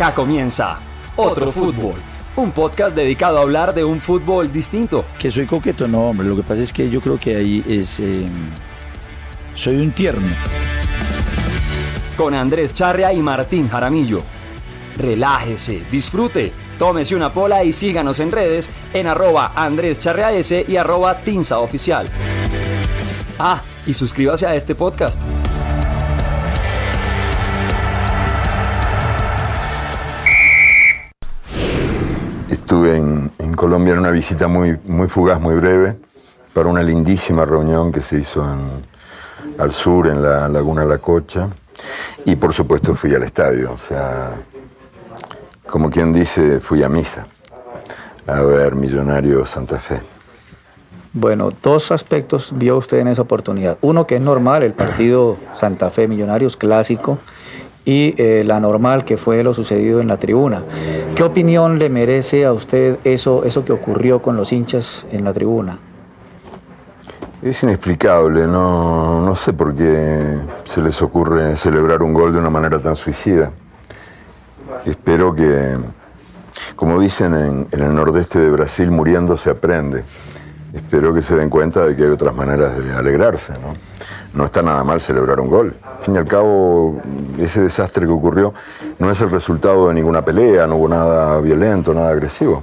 Acá comienza Otro Fútbol, un podcast dedicado a hablar de un fútbol distinto. Que soy coqueto, no, hombre. Lo que pasa es que yo creo que ahí es. Eh, soy un tierno. Con Andrés Charria y Martín Jaramillo. Relájese, disfrute, tómese una pola y síganos en redes en arroba Andrés Charria y arroba Tinza Oficial. Ah, y suscríbase a este podcast. estuve en, Colombia en una visita muy, muy fugaz, muy breve, para una lindísima reunión que se hizo al sur, en la Laguna La Cocha. Y por supuesto fui al estadio, o sea, como quien dice, fui a misa a ver Millonario Santa Fe. Bueno, dos aspectos vio usted en esa oportunidad. Uno que es normal, el partido Santa Fe Millonarios clásico, y eh, la normal que fue lo sucedido en la tribuna. ¿Qué opinión le merece a usted eso, eso que ocurrió con los hinchas en la tribuna? Es inexplicable, no, no sé por qué se les ocurre celebrar un gol de una manera tan suicida. Espero que, como dicen en, el nordeste de Brasil, muriendo se aprende. Espero que se den cuenta de que hay otras maneras de alegrarse, ¿no? no está nada mal celebrar un gol. Al fin y al cabo, ese desastre que ocurrió no es el resultado de ninguna pelea, no hubo nada violento, nada agresivo.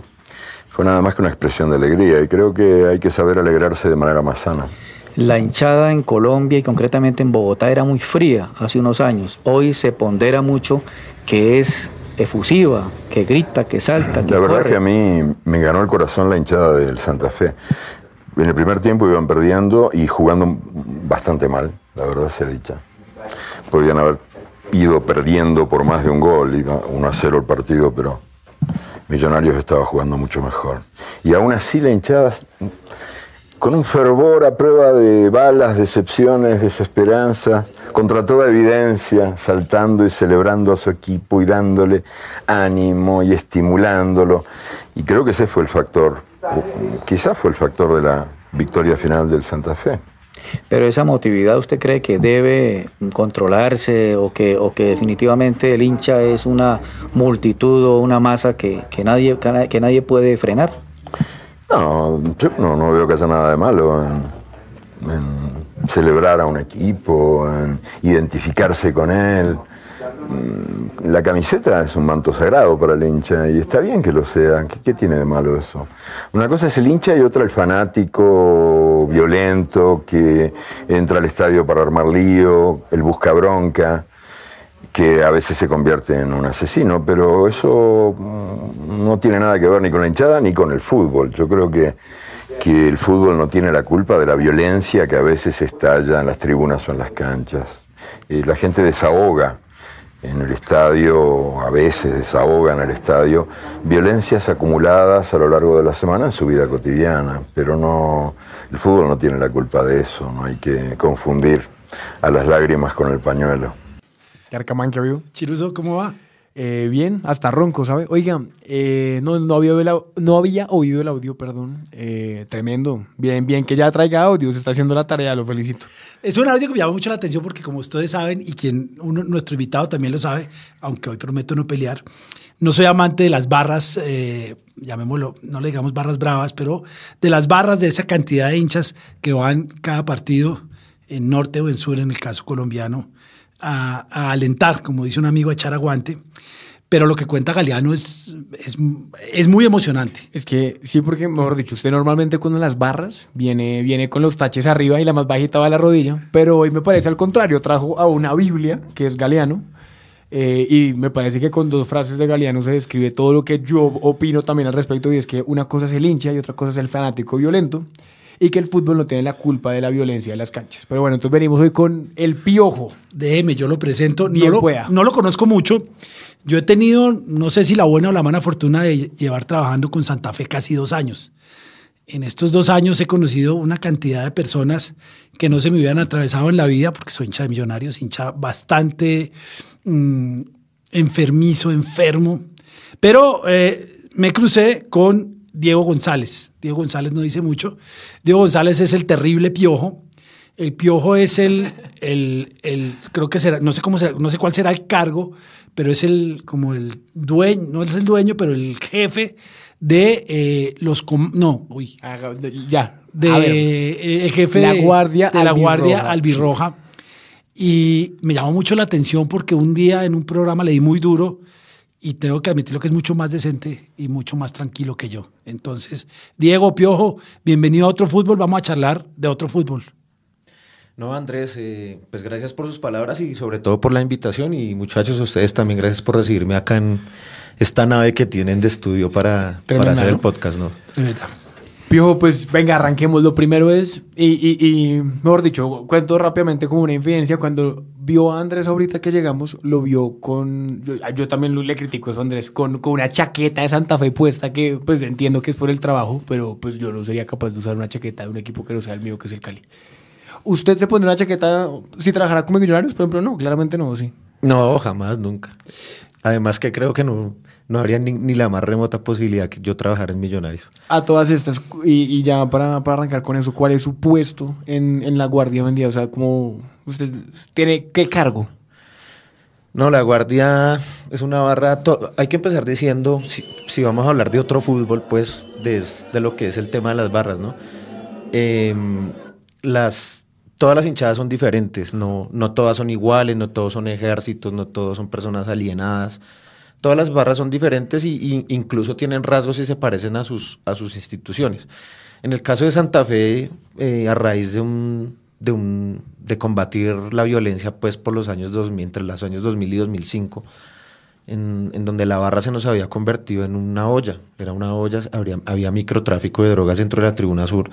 Fue nada más que una expresión de alegría y creo que hay que saber alegrarse de manera más sana. La hinchada en Colombia y concretamente en Bogotá era muy fría hace unos años. Hoy se pondera mucho que es efusiva, que grita, que salta. Que la verdad que a mí me ganó el corazón la hinchada del Santa Fe. En el primer tiempo iban perdiendo y jugando bastante mal, la verdad ha dicha. Podían haber ido perdiendo por más de un gol, y 1 a cero el partido, pero Millonarios estaba jugando mucho mejor. Y aún así la hinchada, con un fervor a prueba de balas, decepciones, desesperanzas, contra toda evidencia, saltando y celebrando a su equipo y dándole ánimo y estimulándolo. Y creo que ese fue el factor quizá fue el factor de la victoria final del Santa Fe. Pero esa motividad, ¿usted cree que debe controlarse o que, o que definitivamente el hincha es una multitud o una masa que, nadie, que nadie puede frenar? No, yo no, veo que haya nada de malo en celebrar a un equipo, en identificarse con él. Mm, la camiseta es un manto sagrado para el hincha y está bien que lo sea. ¿Qué, tiene de malo eso? Una cosa es el hincha y otra el fanático violento que entra al estadio para armar lío, el busca bronca, que a veces se convierte en un asesino, pero eso mm, no tiene nada que ver ni con la hinchada ni con el fútbol. Yo creo que, el fútbol no tiene la culpa de la violencia que a veces estalla en las tribunas o en las canchas. Eh, la gente desahoga en el estadio, a veces desahoga en el estadio, violencias acumuladas a lo largo de la semana en su vida cotidiana, pero no, el fútbol no tiene la culpa de eso, no hay que confundir a las lágrimas con el pañuelo. Carcamán, que vio, Chiruso, ¿cómo va? Eh, bien, hasta ronco, ¿sabe? Oiga, eh, no, no, había no había oído el audio, perdón. Eh, tremendo. Bien, bien que ya traiga audio, se está haciendo la tarea, lo felicito. Es un audio que me llama mucho la atención porque como ustedes saben y quien nuestro invitado también lo sabe, aunque hoy prometo no pelear, no soy amante de las barras, llamémoslo, no le digamos barras bravas, pero de las barras de esa cantidad de hinchas que van cada partido en norte o en sur, en el caso colombiano, a, a alentar, como dice un amigo, a echar aguante pero lo que cuenta Galeano es, es, es, muy emocionante. Es que sí, porque mejor dicho, usted normalmente cuando las barras viene, viene con los taches arriba y la más bajita va a la rodilla, pero hoy me parece al contrario, trajo a una Biblia que es Galeano. Eh, y me parece que con dos frases de Galeano se describe todo lo que yo opino también al respecto, y es que una cosa es el hincha y otra cosa es el fanático violento, y que el fútbol no tiene la culpa de la violencia de las canchas. Pero bueno, entonces venimos hoy con el piojo. Déjeme, yo lo presento. no lo conozco mucho, yo he tenido, no sé si la buena o la mala fortuna de llevar trabajando con Santa Fe casi dos años. En estos dos años he conocido una cantidad de personas que no se me hubieran atravesado en la vida, porque soy hincha de millonarios, hincha bastante mm, enfermizo, enfermo. Pero eh, me crucé con Diego González. Diego González no dice mucho. Diego González es el terrible piojo. El piojo es el, el, creo que será, no sé cómo será, no sé cuál será el cargo, pero es el, como el dueño, no es el dueño, pero el jefe de eh, los... Com no, uy. Ah, ya. De, eh, el jefe la guardia de, la Guardia Albirroja. Y me llamó mucho la atención porque un día en un programa le di muy duro y tengo que admitirlo que es mucho más decente y mucho más tranquilo que yo. Entonces, Diego Piojo, bienvenido a otro fútbol. Vamos a charlar de otro fútbol. No, Andrés, eh, pues gracias por sus palabras y sobre todo por la invitación y muchachos, ustedes también gracias por recibirme acá en esta nave que tienen de estudio para, hacer el podcast, ¿no? pues venga, arranquemos. Lo primero es, y, mejor dicho, cuento rápidamente como una infidencia. Cuando vio a Andrés ahorita que llegamos, lo vio con. Yo, ah, yo también le critico eso a Andrés, con, con, una chaqueta de Santa Fe puesta, que pues entiendo que es por el trabajo, pero pues yo no sería capaz de usar una chaqueta de un equipo que no sea el mío, que es el Cali. ¿Usted se pondría una chaqueta si trabajara como millonarios? Por ejemplo, no, claramente no, sí. No, jamás, nunca. Además que creo que no, no habría ni, la más remota posibilidad que yo trabajara en Millonarios. A todas estas, y, ya para, arrancar con eso, ¿cuál es su puesto en, la Guardia hoy O sea, ¿cómo usted tiene qué cargo? No, la Guardia es una barra. Hay que empezar diciendo, si, vamos a hablar de otro fútbol, pues de, lo que es el tema de las barras, ¿no? Em, las todas las hinchadas son diferentes, no, no todas son iguales, no todos son ejércitos, no todos son personas alienadas. Todas las barras son diferentes e incluso tienen rasgos y se parecen a sus, a sus instituciones. En el caso de Santa Fe, eh, a raíz de un, de un de combatir la violencia pues por los años 2000, entre los años 2000 y 2005, en, en, donde la barra se nos había convertido en una olla, era una olla, había microtráfico de drogas dentro de la tribuna sur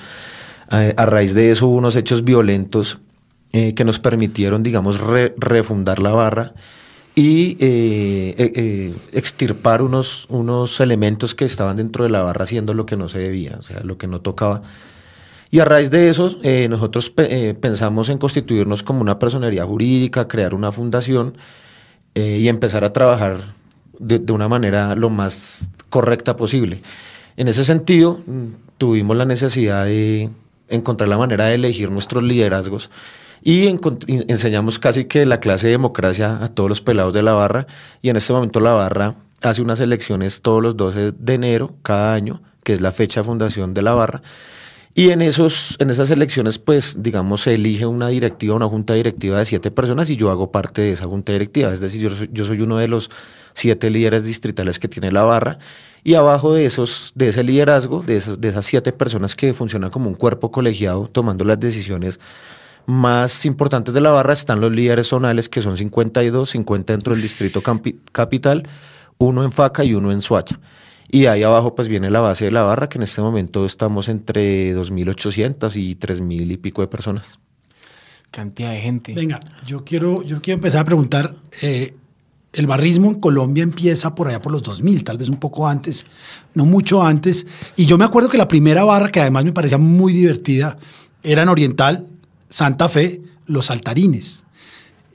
eh, a raíz de eso hubo unos hechos violentos eh, que nos permitieron, digamos, refundar la barra y eh, extirpar unos, unos elementos que estaban dentro de la barra haciendo lo que no se debía, o sea, lo que no tocaba. Y a raíz de eso, nosotros pensamos en constituirnos como una personería jurídica, crear una fundación y empezar a trabajar de, de una manera lo más correcta posible. En ese sentido, mm, tuvimos la necesidad de, encontrar la manera de elegir nuestros liderazgos y enseñamos casi que la clase de democracia a todos los pelados de la barra y en este momento la barra hace unas elecciones todos los 12 de enero cada año, que es la fecha de fundación de la barra. Y en, esos, en esas elecciones, pues, digamos, se elige una directiva, una junta directiva de siete personas y yo hago parte de esa junta directiva. Es decir, yo soy uno de los siete líderes distritales que tiene la barra. Y abajo de, esos, de ese liderazgo, de, de esas siete personas que funcionan como un cuerpo colegiado tomando las decisiones más importantes de la barra, están los líderes zonales, que son 52, 50 dentro del distrito capital, uno en Faca y uno en Suacha. Y ahí abajo pues viene la base de la barra, que en este momento estamos entre 2.800 y 3.000 y pico de personas. Cantidad de gente. Venga, yo quiero, yo quiero empezar a preguntar, eh, el barrismo en Colombia empieza por allá por los 2000, tal vez un poco antes, no mucho antes. Y yo me acuerdo que la primera barra, que además me parecía muy divertida, era en Oriental, Santa Fe, Los Saltarines.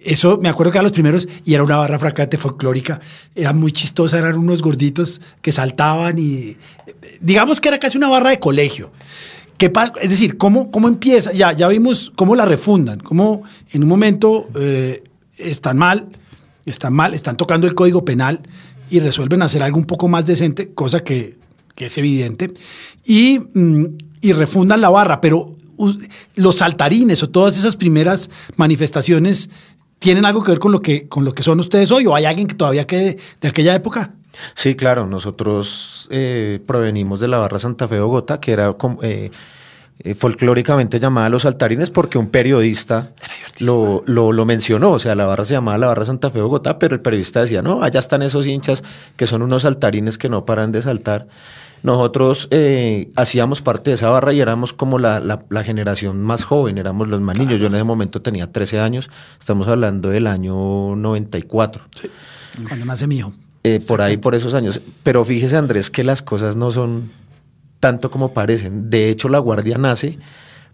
Eso me acuerdo que era los primeros y era una barra fracate folclórica. Era muy chistosa, eran unos gorditos que saltaban y. Digamos que era casi una barra de colegio. es decir, ¿cómo, ¿cómo empieza? Ya, ya vimos cómo la refundan, cómo en un momento eh, están mal están mal, están tocando el código penal y resuelven hacer algo un poco más decente, cosa que, es evidente, mm, y, refundan la barra, pero los saltarines o todas esas primeras manifestaciones tienen algo que ver con lo que, con lo que son ustedes hoy o hay alguien que todavía quede de aquella época? Sí, claro, nosotros eh, provenimos de la barra Santa Fe Bogotá, que era eh, eh, folclóricamente llamada Los Saltarines porque un periodista lo, lo, mencionó, o sea, la barra se llamaba la barra Santa Fe Bogotá, pero el periodista decía, no, allá están esos hinchas que son unos saltarines que no paran de saltar. Nosotros eh, hacíamos parte de esa barra y éramos como la, generación más joven, éramos los manillos. niños. Yo en ese momento tenía 13 años, estamos hablando del año 94. Sí. Cuando nace mi eh, por ahí, por esos años. Pero fíjese, Andrés, que las cosas no son tanto como parecen. De hecho, la Guardia nace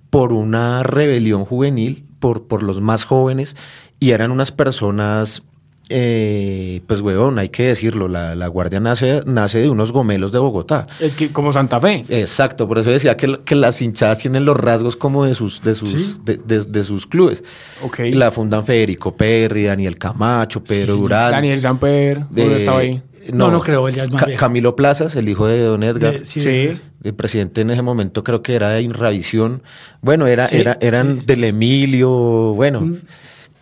por una rebelión juvenil, por, por los más jóvenes, y eran unas personas, eh, pues weón hay que decirlo, la, Guardia nace, nace, de unos gomelos de Bogotá. Es que como Santa Fe. Exacto, por eso decía que, que las hinchadas tienen los rasgos como de sus, de sus, de, sus clubes. Okay. La fundan Federico Perry, Daniel Camacho, Pedro sí, Durán. Daniel Samper, ¿dónde eh, estaba ahí? No, no, creo, él ya es más Camilo Plazas, el hijo de Don Edgar. sí el presidente en ese momento creo que era de Inravisión, bueno, era, era, eran del Emilio, bueno. Mm.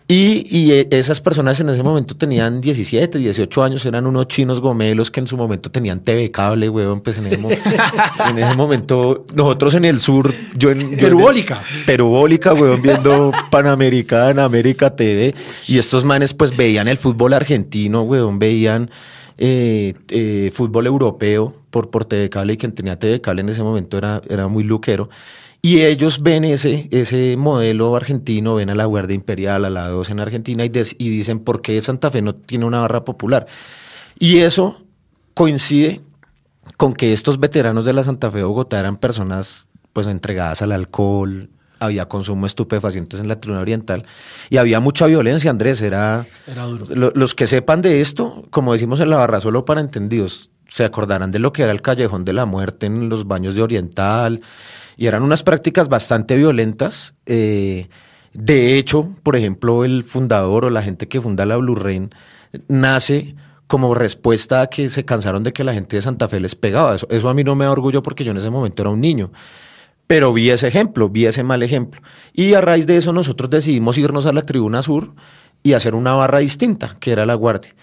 Y, y, eh, esas personas en ese momento tenían 17, 18 años, eran unos chinos gomelos que en su momento tenían TV cable, weón, pues en ese, momento, nosotros en el sur, yo en... Perubólica. Perubólica, weón, viendo Panamericana, América TV, y estos manes pues veían el fútbol argentino, weón, veían eh, eh, fútbol europeo, por, de Cable y quien tenía Cable en ese momento era, era muy luquero. Y ellos ven ese, ese modelo argentino, ven a la Guardia Imperial, a la 2 en Argentina y, dicen, ¿por qué Santa Fe no tiene una barra popular? Y eso coincide con que estos veteranos de la Santa Fe de Bogotá eran personas pues entregadas al alcohol, había consumo de estupefacientes en la tribuna oriental y había mucha violencia, Andrés, era... Era duro. los que sepan de esto, como decimos en la barra, solo para entendidos, se acordarán de lo que era el callejón de la muerte en los baños de Oriental, y eran unas prácticas bastante violentas. Eh, de hecho, por ejemplo, el fundador o la gente que funda la Blue Rain nace como respuesta a que se cansaron de que la gente de Santa Fe les pegaba. Eso, eso, a mí no me da orgullo porque yo en ese momento era un niño. Pero vi ese ejemplo, vi ese mal ejemplo. Y a raíz de eso nosotros decidimos irnos a la tribuna sur y hacer una barra distinta, que era la guardia.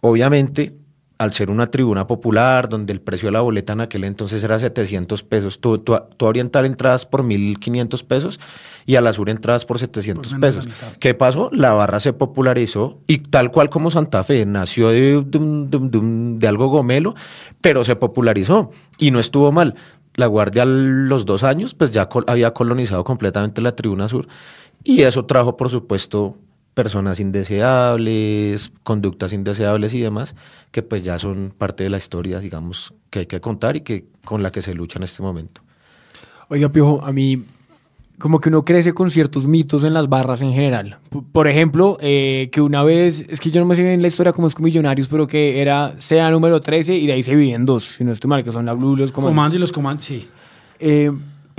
Obviamente al ser una tribuna popular, donde el precio de la boleta en aquel entonces era 700 pesos, tú, oriental entradas por 1.500 pesos y a la sur entradas por 700 pesos. ¿Qué pasó? La barra se popularizó y tal cual como Santa Fe, nació de, algo gomelo, pero se popularizó y no estuvo mal. La Guardia a los dos años pues ya había colonizado completamente la tribuna sur y eso trajo por supuesto personas indeseables, conductas indeseables y demás, que pues ya son parte de la historia, digamos, que hay que contar y que con la que se lucha en este momento. Oiga, Piojo, a mí como que uno crece con ciertos mitos en las barras en general. Por ejemplo, eh, que una vez, es que yo no me sé bien la historia como es con Millonarios, pero que era sea número 13 y de ahí se dividen dos, si no estoy mal, que son la Blue y los Comandos. y los Comandos, sí. Eh,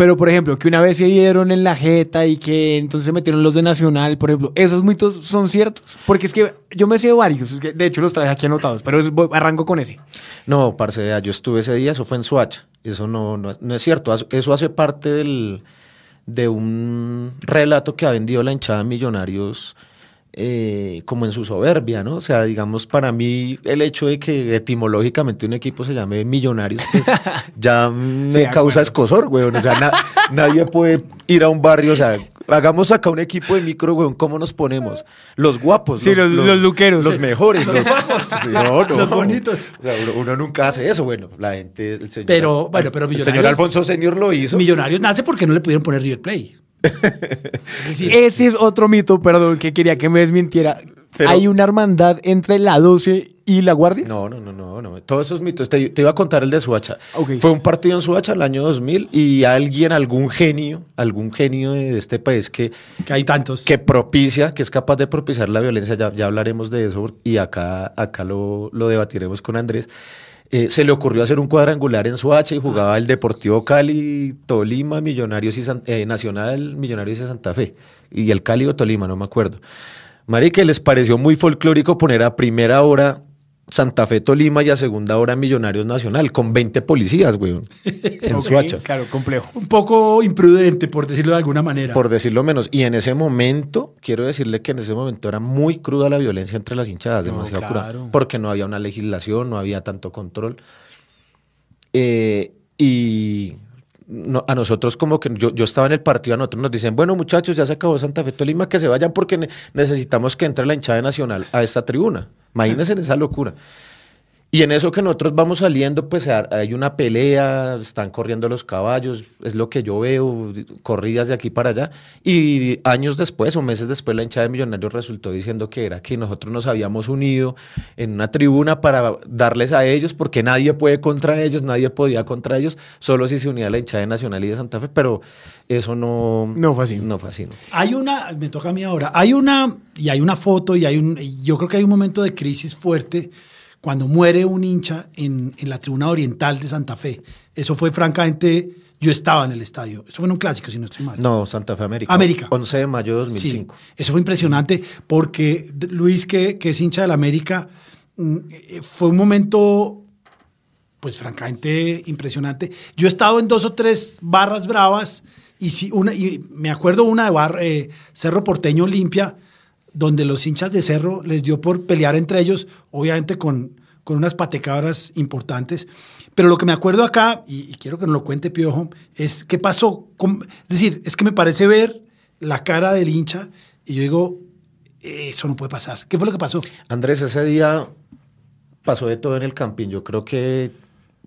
pero, por ejemplo, que una vez se dieron en la jeta y que entonces se metieron los de Nacional, por ejemplo, ¿esos mitos son ciertos? Porque es que yo me sé varios, de hecho los traje aquí anotados, pero arranco con ese. No, parce, yo estuve ese día, eso fue en Soacha. Eso no, no, es cierto, eso hace parte del, de un relato que ha vendido la hinchada Millonarios eh, como en su soberbia, ¿no? O sea, digamos, para mí el hecho de que etimológicamente un equipo se llame Millonarios, pues, ya me causa escosor, güey. O sea, nadie puede ir a un barrio, o sea, hagamos acá un equipo de micro, weón, ¿cómo nos ponemos? Los guapos. Sí, los, los, los luqueros. Los mejores. Los, guapos. Los bonitos. uno, nunca hace eso, bueno, la gente, el señor. Pero, bueno, pero señor Alfonso Senior lo hizo. Millonarios nace porque no le pudieron poner River Play. ese es otro mito, perdón, que quería que me desmintiera. ¿Hay una hermandad entre la 12 y la Guardia? No, no, no, no. no. Todos esos mitos. Te, iba a contar el de Suacha. Fue un partido en Suacha el año 2000 y alguien, algún genio, algún genio de este país que... Que hay tantos. Que propicia, que es capaz de propiciar la violencia. Ya, ya hablaremos de eso y acá, acá lo, lo debatiremos con Andrés. Eh, se le ocurrió hacer un cuadrangular en Soacha y jugaba el Deportivo Cali, Tolima, Millonarios y eh, Nacional, Millonarios y Santa Fe. Y el Cali o Tolima, no me acuerdo. Mari, que les pareció muy folclórico poner a primera hora Santa Fe, Tolima y a segunda hora Millonarios Nacional, con 20 policías, güey, en Suacha. Claro, complejo. Un poco imprudente, por decirlo de alguna manera. Por decirlo menos. Y en ese momento, quiero decirle que en ese momento era muy cruda la violencia entre las hinchadas, demasiado cruda, porque no había una legislación, no había tanto control. Eh, y a nosotros como que yo, yo, estaba en el partido, a nosotros nos dicen, bueno muchachos, ya se acabó Santa Fe Tolima, que se vayan porque necesitamos que entre la hinchada nacional a esta tribuna. Imagínense esa locura. Y en eso que nosotros vamos saliendo, pues hay una pelea, están corriendo los caballos, es lo que yo veo, corridas de aquí para allá. Y años después o meses después la hinchada de Millonarios resultó diciendo que era que nosotros nos habíamos unido en una tribuna para darles a ellos, porque nadie puede contra ellos, nadie podía contra ellos, solo si se unía la hinchada de Nacional y de Santa Fe, pero eso no... No así. No fascina. Hay una, me toca a mí ahora, hay una, y hay una foto, y hay un, yo creo que hay un momento de crisis fuerte cuando muere un hincha en, en la tribuna oriental de Santa Fe. Eso fue francamente, yo estaba en el estadio. Eso fue en un clásico, si no estoy mal. No, Santa Fe América. América. 11 de mayo de 2005. eso fue impresionante porque Luis, que, que es hincha del América, mm, eh, fue un momento, pues francamente impresionante. Yo he estado en dos o tres barras bravas y, si una, y me acuerdo una de bar, eh, Cerro Porteño Olimpia donde los hinchas de Cerro les dio por pelear entre ellos, obviamente con, con unas patecabras importantes. Pero lo que me acuerdo acá, y, quiero que nos lo cuente Piojo, es qué pasó. es decir, es que me parece ver la cara del hincha y yo digo, eso no puede pasar. ¿Qué fue lo que pasó? Andrés, ese día pasó de todo en el Campín Yo creo que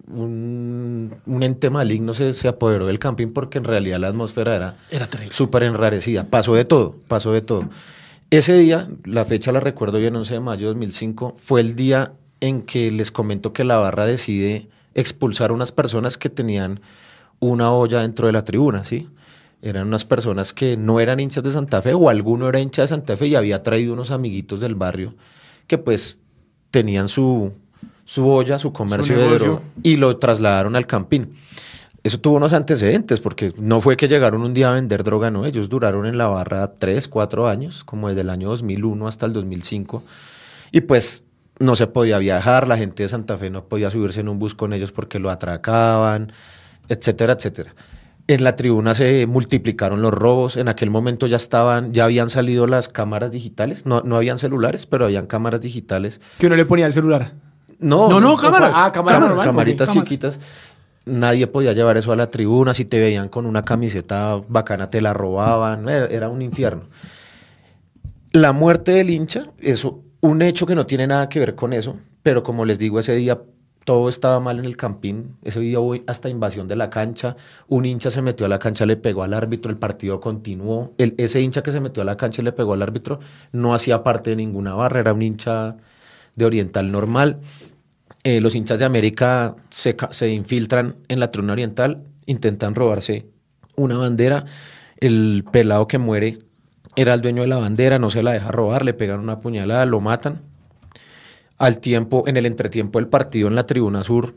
un, ente maligno se, apoderó del camping porque en realidad la atmósfera era, era súper enrarecida. Pasó de todo, pasó de todo. Ese día, la fecha la recuerdo bien, 11 de mayo de 2005, fue el día en que les comento que la barra decide expulsar a unas personas que tenían una olla dentro de la tribuna, ¿sí? Eran unas personas que no eran hinchas de Santa Fe o alguno era hincha de Santa Fe y había traído unos amiguitos del barrio que pues tenían su, su olla, su comercio de oro y lo trasladaron al campín eso tuvo unos antecedentes, porque no fue que llegaron un día a vender droga, no, ellos duraron en la barra tres, cuatro años, como desde el año 2001 hasta el 2005, y pues no se podía viajar, la gente de Santa Fe no podía subirse en un bus con ellos porque lo atracaban, etcétera, etcétera. En la tribuna se multiplicaron los robos, en aquel momento ya estaban, ya habían salido las cámaras digitales, no, no habían celulares, pero habían cámaras digitales. Que uno le ponía el celular. No, no, no, cámaras. Pues, ah, cámaras. camaritas chiquitas nadie podía llevar eso a la tribuna, si te veían con una camiseta bacana te la robaban, era un infierno. La muerte del hincha es un hecho que no tiene nada que ver con eso, pero como les digo, ese día todo estaba mal en el campín, ese día hubo hasta invasión de la cancha, un hincha se metió a la cancha, le pegó al árbitro, el partido continuó, el, ese hincha que se metió a la cancha y le pegó al árbitro no hacía parte de ninguna barra, era un hincha de Oriental normal. Eh, los hinchas de América se, infiltran en la tribuna oriental, intentan robarse una bandera, el pelado que muere era el dueño de la bandera, no se la deja robar, le pegan una puñalada, lo matan. Al tiempo, en el entretiempo del partido en la tribuna sur,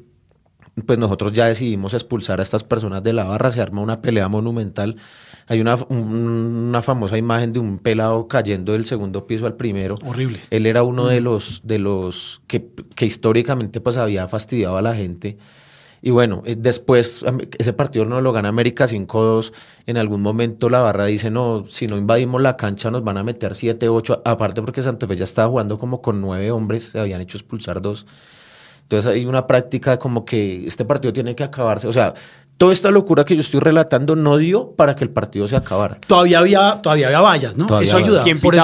pues nosotros ya decidimos expulsar a estas personas de la barra, se arma una pelea monumental hay una, una famosa imagen de un pelado cayendo del segundo piso al primero. Horrible. Él era uno de mm. los, de los que, históricamente pues había fastidiado a la gente. Y bueno, eh, después ese partido no lo gana América 5-2. En algún momento la barra dice, no, si no invadimos la cancha nos van a meter 7-8. Aparte porque Santa Fe ya estaba jugando como con nueve hombres, se habían hecho expulsar dos. Entonces hay una práctica como que este partido tiene que acabarse. O sea, toda esta locura que yo estoy relatando no dio para que el partido se acabara. Todavía había, todavía había vallas, ¿no? eso ayudaba. ¿Quién por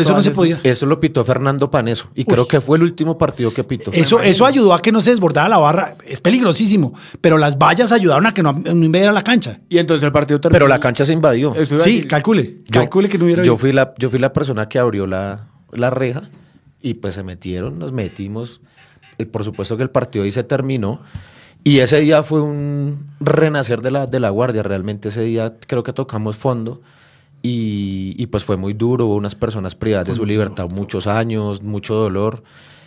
eso, no se podía. Eso lo pitó Fernando Paneso y creo que fue el último partido que pitó. Eso, eso ayudó a que no se desbordara la barra. Es peligrosísimo, pero las vallas ayudaron a que no, invadiera la cancha. Y entonces el partido terminó. Pero la cancha se invadió. Sí, calcule. calcule que no hubiera. Yo fui, la, yo fui la persona que abrió la, la reja y pues se metieron, nos metimos. Por supuesto que el partido ahí se terminó y ese día fue un renacer de la, de la guardia, realmente ese día creo que tocamos fondo y, y pues fue muy duro, unas personas privadas de su libertad muchos años, mucho dolor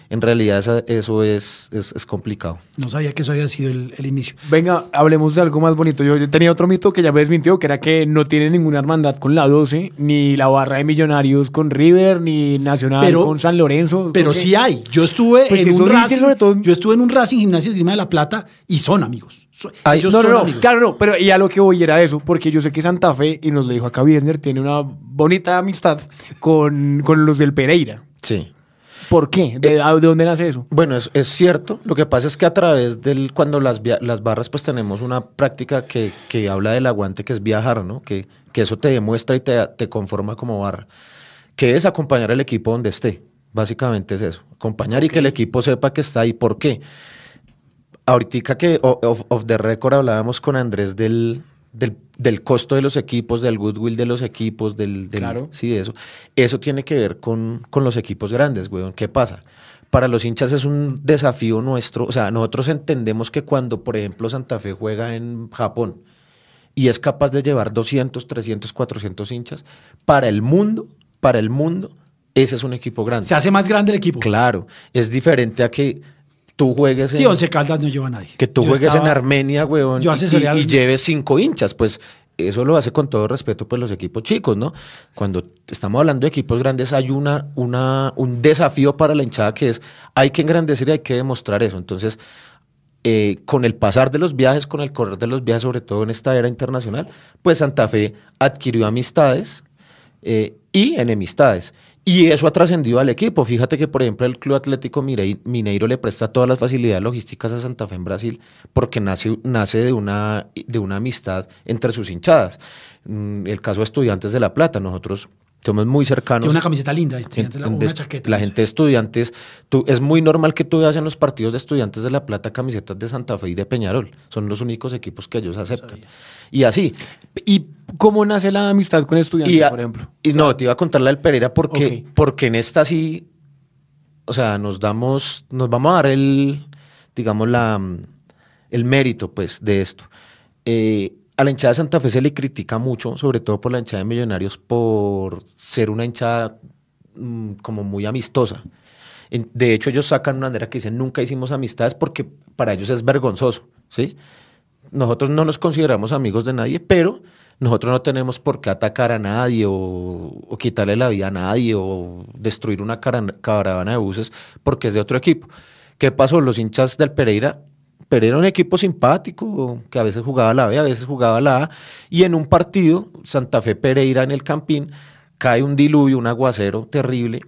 en realidad eso es, es, complicado. No sabía que eso había sido el, inicio. Venga, hablemos de algo más bonito. Yo, tenía otro mito que ya me desmintió, que era que no tiene ninguna hermandad con la 12, ni la barra de millonarios con River, ni Nacional con San Lorenzo. Pero sí hay. Yo estuve, pues en un Racing, yo estuve en un Racing Gimnasia lima de la Plata y son amigos. claro, no, pero ya lo que voy era eso, porque yo sé que Santa Fe, y nos lo dijo acá Wiesner, tiene una bonita amistad con, con los del Pereira. Sí. ¿Por qué? Eh, ¿De, dónde nace eso? Bueno, es, cierto. Lo que pasa es que a través del, cuando las, las barras, pues tenemos una práctica que, habla del aguante, que es viajar, ¿no? Que, eso te demuestra y te, conforma como barra. Que es acompañar al equipo donde esté. Básicamente es eso. Acompañar y que el equipo sepa que está ahí. ¿Por qué? Ahorita que of off the record hablábamos con Andrés del, del, costo de los equipos, del goodwill de los equipos, del, sí, de eso. Eso tiene que ver con, con los equipos grandes, weón. ¿Qué pasa? Para los hinchas es un desafío nuestro. O sea, nosotros entendemos que cuando, por ejemplo, Santa Fe juega en Japón y es capaz de llevar 200, 300, 400 hinchas, para el mundo, para el mundo, ese es un equipo grande. Se hace más grande el equipo. Claro, es diferente a que tú juegues en. Sí, Once Caldas no lleva a nadie. Que tú juegues en Armenia, weón, y, lleves cinco hinchas, pues. Eso lo hace con todo respeto, por pues, los equipos chicos, ¿no? Cuando estamos hablando de equipos grandes, hay una, una, un desafío para la hinchada que es hay que engrandecer y hay que demostrar eso. Entonces, eh, con el pasar de los viajes, con el correr de los viajes, sobre todo en esta era internacional, pues Santa Fe adquirió amistades eh, y enemistades. Y eso ha trascendido al equipo. Fíjate que, por ejemplo, el Club Atlético Mineiro le presta todas las facilidades logísticas a Santa Fe en Brasil porque nace, nace de, una, de una amistad entre sus hinchadas. Mm, el caso de Estudiantes de La Plata, nosotros somos muy cercanos. Tiene una camiseta linda, este, una chaqueta. La gente de estudiantes, tú, es muy normal que tú veas en los partidos de estudiantes de La Plata camisetas de Santa Fe y de Peñarol. Son los únicos equipos que ellos aceptan. Y así. ¿Y cómo nace la amistad con estudiantes, por ejemplo? Y no, te iba a contar la del Pereira porque, porque en esta sí, o sea, nos damos, nos vamos a dar el, digamos, la, el mérito, pues, de esto. Eh, a la hinchada de Santa Fe se le critica mucho, sobre todo por la hinchada de Millonarios, por ser una hinchada mm, como muy amistosa. De hecho, ellos sacan una manera que dicen nunca hicimos amistades porque para ellos es vergonzoso, ¿sí? Nosotros no nos consideramos amigos de nadie, pero nosotros no tenemos por qué atacar a nadie o, o quitarle la vida a nadie o destruir una caravana de buses porque es de otro equipo. ¿Qué pasó? Los hinchas del Pereira pero era un equipo simpático, que a veces jugaba la B, a veces jugaba la A, y en un partido, Santa Fe Pereira en el Campín, cae un diluvio, un aguacero terrible.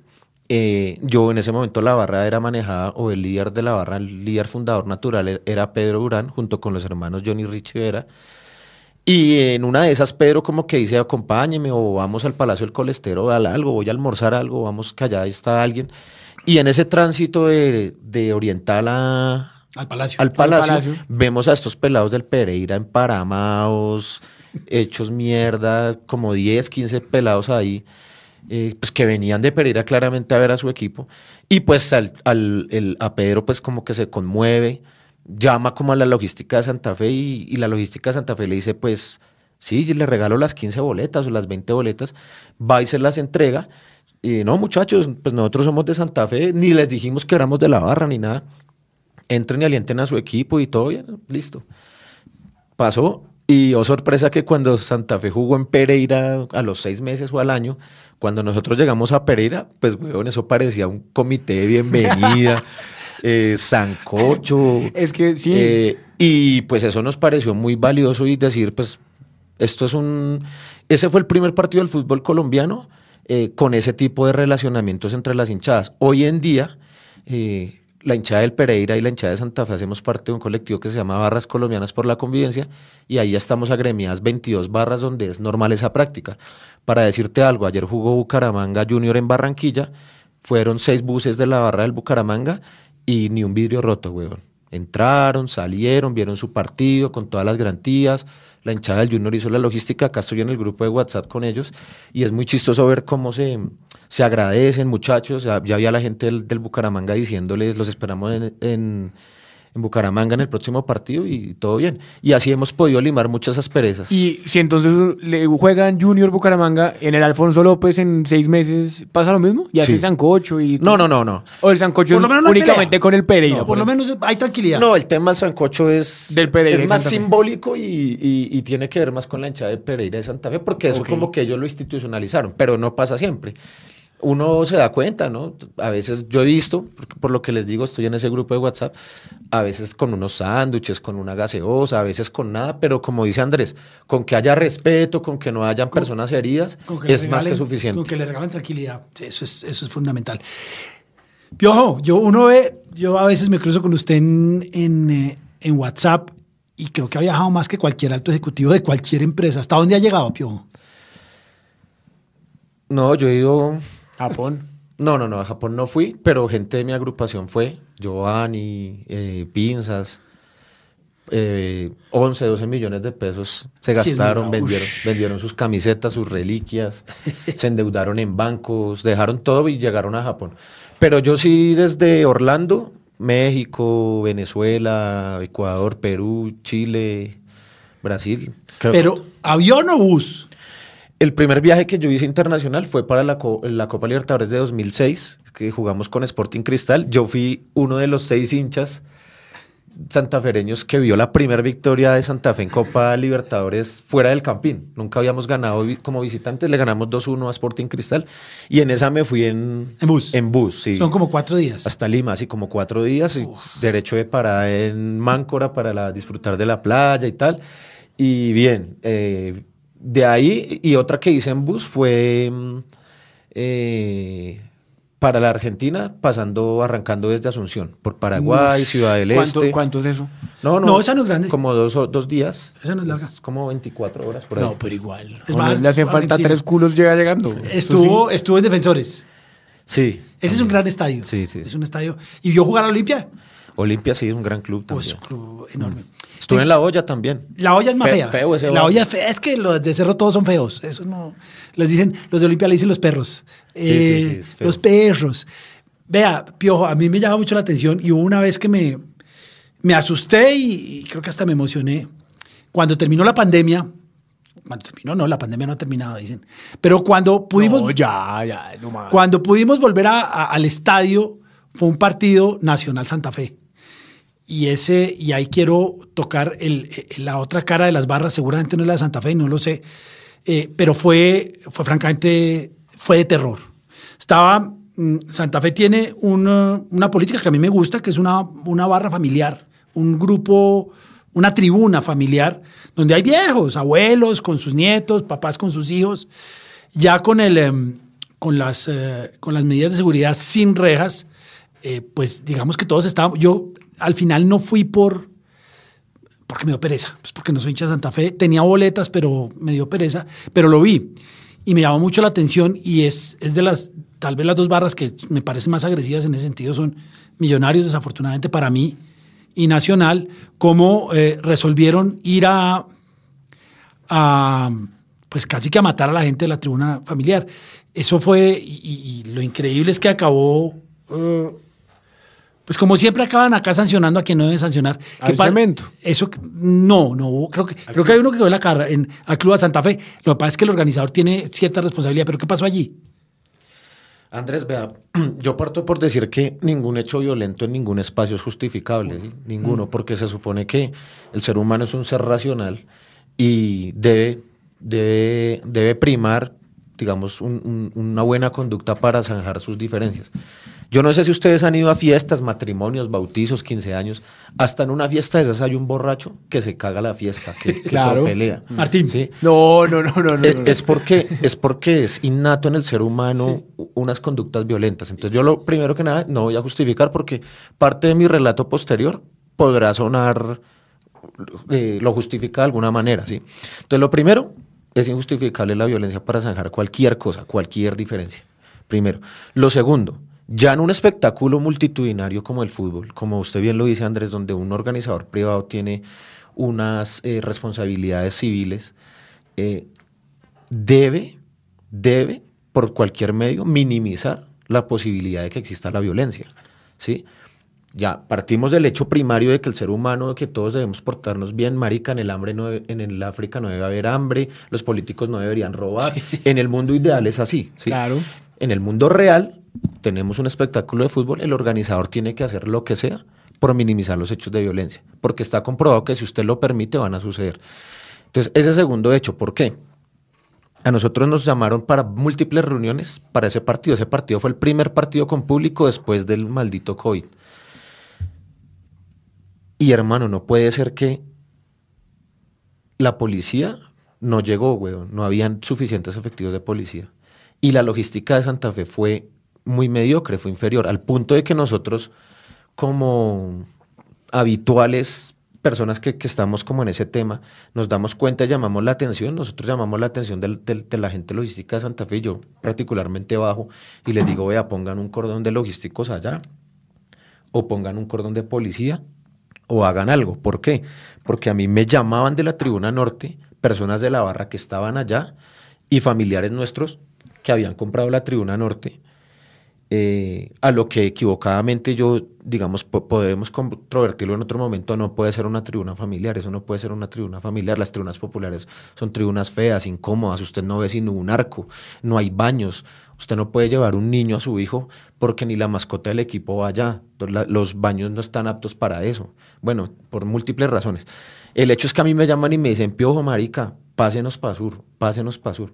Eh, yo en ese momento la barra era manejada, o el líder de la barra, el líder fundador natural e-, era Pedro Durán, junto con los hermanos Johnny Richie Vera. Y en una de esas, Pedro como que dice, acompáñeme, o vamos al Palacio del Colesterol a algo, voy a almorzar algo, vamos que allá está alguien. Y en ese tránsito de, de Oriental a, al palacio. Al palacio, Vemos a estos pelados del Pereira en Paramaos hechos mierda, como 10, 15 pelados ahí, eh, pues que venían de Pereira claramente a ver a su equipo. Y pues al, el, a Pedro pues como que se conmueve, llama como a la logística de Santa Fe y, y la logística de Santa Fe le dice pues, sí, le regalo las 15 boletas o las 20 boletas, va y se las entrega. Y eh, no, muchachos, pues nosotros somos de Santa Fe, ni les dijimos que éramos de la barra ni nada entren y alienten a su equipo y todo bien, listo. Pasó y oh sorpresa que cuando Santa Fe jugó en Pereira a los seis meses o al año, cuando nosotros llegamos a Pereira, pues weón, eso parecía un comité de bienvenida, eh, sancocho. Es que sí. Eh, y pues eso nos pareció muy valioso y decir, pues esto es un... Ese fue el primer partido del fútbol colombiano eh, con ese tipo de relacionamientos entre las hinchadas. Hoy en día la hinchada del Pereira y la hinchada de Santa Fe hacemos parte de un colectivo que se llama Barras Colombianas por la Convivencia y ahí ya estamos agremiadas 22 barras donde es normal esa práctica. Para decirte algo, ayer jugó Bucaramanga Junior en Barranquilla, fueron seis buses de la barra del Bucaramanga y ni un vidrio roto, weón. Entraron, salieron, vieron su partido con todas las garantías. La hinchada del Junior hizo la logística. Acá estoy en el grupo de WhatsApp con ellos y es muy chistoso ver cómo se, se agradecen, muchachos. Ya, había la gente del, Bucaramanga diciéndoles, los esperamos en, Bucaramanga en el próximo partido y todo bien. Y así hemos podido limar muchas asperezas. Y si entonces le juegan Junior Bucaramanga en el Alfonso López en seis meses, ¿pasa lo mismo? ¿Y así Sancocho y... No, no, no, no. O el Sancocho únicamente con el Pereira. por, lo menos hay tranquilidad. No, el tema del Sancocho es, más simbólico y, tiene que ver más con la hinchada de Pereira de Santa Fe, porque eso como que ellos lo institucionalizaron, pero no pasa siempre uno se da cuenta, ¿no? A veces yo he visto, por lo que les digo, estoy en ese grupo de WhatsApp, a veces con unos sándwiches, con una gaseosa, a veces con nada, pero como dice Andrés, con que haya respeto, con que no hayan personas heridas, es más que suficiente. Con que le regalen tranquilidad, eso es, eso es fundamental. Piojo, yo uno ve, yo a veces me cruzo con usted en, eh, en WhatsApp y creo que ha viajado más que cualquier alto ejecutivo de cualquier empresa. ¿Hasta dónde ha llegado, Piojo? No, yo he ido Japón. No, no, no, a Japón no fui, pero gente de mi agrupación fue. Giovanni, eh, Pinzas. 11, eh, 12 millones de pesos se gastaron, vendieron, vendieron, sus camisetas, sus reliquias, se endeudaron en bancos, dejaron todo y llegaron a Japón. Pero yo sí desde Orlando, México, Venezuela, Ecuador, Perú, Chile, Brasil. Pero avión o bus? El primer viaje que yo hice internacional fue para la, Copa Libertadores de 2006, que jugamos con Sporting Cristal. Yo fui uno de los seis hinchas santafereños que vio la primera victoria de Santa Fe en Copa Libertadores fuera del Campín. Nunca habíamos ganado como visitantes, le ganamos 2-1 a Sporting Cristal y en esa me fui en, en bus. En bus, sí. Son como cuatro días. Hasta Lima, así como cuatro días, y derecho de parada en Máncora para disfrutar de la playa y tal. Y bien, eh, de ahí, y otra que hice en bus fue mm, eh, para la Argentina, pasando, arrancando desde Asunción, por Paraguay, Ciudad del Este. ¿Cuánto es eso? No, no, no, esa no es grande. Como dos, dos días. Esa no es larga. Es como 24 horas por ahí. No, pero igual. Es le hace falta tres culos llega llegando. Estuvo, estuvo en Defensores. Sí. Ese es un gran estadio. Sí, sí. Es un estadio. Y vio jugar a Olimpia. Olimpia sí es un gran club pues, también. Pues un club enorme. Mm. Estuve en La Olla también. La Olla es más fea. La Olla es fea. Es que los de Cerro todos son feos. Eso no. Les dicen, los de Olimpia le dicen los perros. Sí, sí, sí, eh, Los perros. Vea, Piojo, a mí me llama mucho la atención y hubo una vez que me, me asusté y, creo que hasta me emocioné. Cuando terminó la pandemia, cuando terminó, no, la pandemia no ha terminado, dicen. Pero cuando pudimos. ya, ya, no más. Cuando pudimos volver al estadio, fue un partido Nacional Santa Fe. Y, ese, y ahí quiero tocar el, la otra cara de las barras, seguramente no es la de Santa Fe, no lo sé, eh, pero fue, fue francamente, fue de terror. Estaba, mm, Santa Fe tiene una, política que a mí me gusta, que es una, una barra familiar, un grupo una tribuna familiar donde hay viejos, abuelos con sus nietos, papás con sus hijos, ya con, el, em, con, las, eh, con las medidas de seguridad sin rejas, eh, pues digamos que todos estábamos, yo al final no fui por porque me dio pereza, pues porque no soy hincha de Santa Fe, tenía boletas, pero me dio pereza, pero lo vi y me llamó mucho la atención y es, de las, tal vez las dos barras que me parecen más agresivas en ese sentido son Millonarios, desafortunadamente para mí, y Nacional, cómo eh, resolvieron ir a, pues casi que a matar a la gente de la tribuna familiar. Eso fue, y, lo increíble es que acabó... Eh, pues como siempre acaban acá sancionando a quien no debe sancionar. ¿Al cemento? Eso no, no, creo que, creo que hay uno que vio la cara en al Club de Santa Fe. Lo que pasa es que el organizador tiene cierta responsabilidad, pero ¿qué pasó allí? Andrés, vea, yo parto por decir que ningún hecho violento en ningún espacio es justificable, ninguno, porque se supone que el ser humano es un ser racional y debe, debe, primar, digamos, una buena conducta para zanjar sus diferencias. Yo no sé si ustedes han ido a fiestas, matrimonios, bautizos, 15 años. Hasta en una fiesta de esas hay un borracho que se caga la fiesta, que, pelea. Martín. No, no, no, eh, no, no. Es, porque, es porque es innato en el ser humano unas conductas violentas. Entonces yo lo primero que nada no voy a justificar porque parte de mi relato posterior podrá sonar, eh, lo justifica de alguna manera. ¿sí? Entonces lo primero es injustificable la violencia para zanjar cualquier cosa, cualquier diferencia. Primero. Lo segundo ya en un espectáculo multitudinario como el fútbol, como usted bien lo dice Andrés, donde un organizador privado tiene unas eh, responsabilidades civiles, eh, debe, debe, por cualquier medio, minimizar la posibilidad de que exista la violencia. ¿sí? Ya partimos del hecho primario de que el ser humano, de que todos debemos portarnos bien, marica, en el hambre en el África no debe haber hambre, los políticos no deberían robar. En el mundo ideal es así. ¿sí? Claro. En el mundo real tenemos un espectáculo de fútbol, el organizador tiene que hacer lo que sea por minimizar los hechos de violencia, porque está comprobado que si usted lo permite van a suceder. Entonces, ese segundo hecho, ¿por qué? A nosotros nos llamaron para múltiples reuniones para ese partido. Ese partido fue el primer partido con público después del maldito COVID. Y hermano, no puede ser que la policía no llegó, weón. No habían suficientes efectivos de policía. Y la logística de Santa Fe fue muy mediocre, fue inferior, al punto de que nosotros como habituales personas que, estamos como en ese tema, nos damos cuenta, llamamos la atención, nosotros llamamos la atención de la gente logística de Santa Fe, yo particularmente bajo y les digo, vea, pongan un cordón de logísticos allá, o pongan un cordón de policía, o hagan algo. ¿Por qué? Porque a mí me llamaban de la tribuna norte personas de la barra que estaban allá y familiares nuestros que habían comprado la tribuna norte eh, a lo que equivocadamente yo, digamos, podemos controvertirlo en otro momento, no puede ser una tribuna familiar, eso no puede ser una tribuna familiar, las tribunas populares son tribunas feas, incómodas, usted no ve sino un arco, no hay baños, usted no puede llevar un niño a su hijo porque ni la mascota del equipo va allá, los baños no están aptos para eso, bueno, por múltiples razones. El hecho es que a mí me llaman y me dicen, piojo marica, pásenos sur, pásenos sur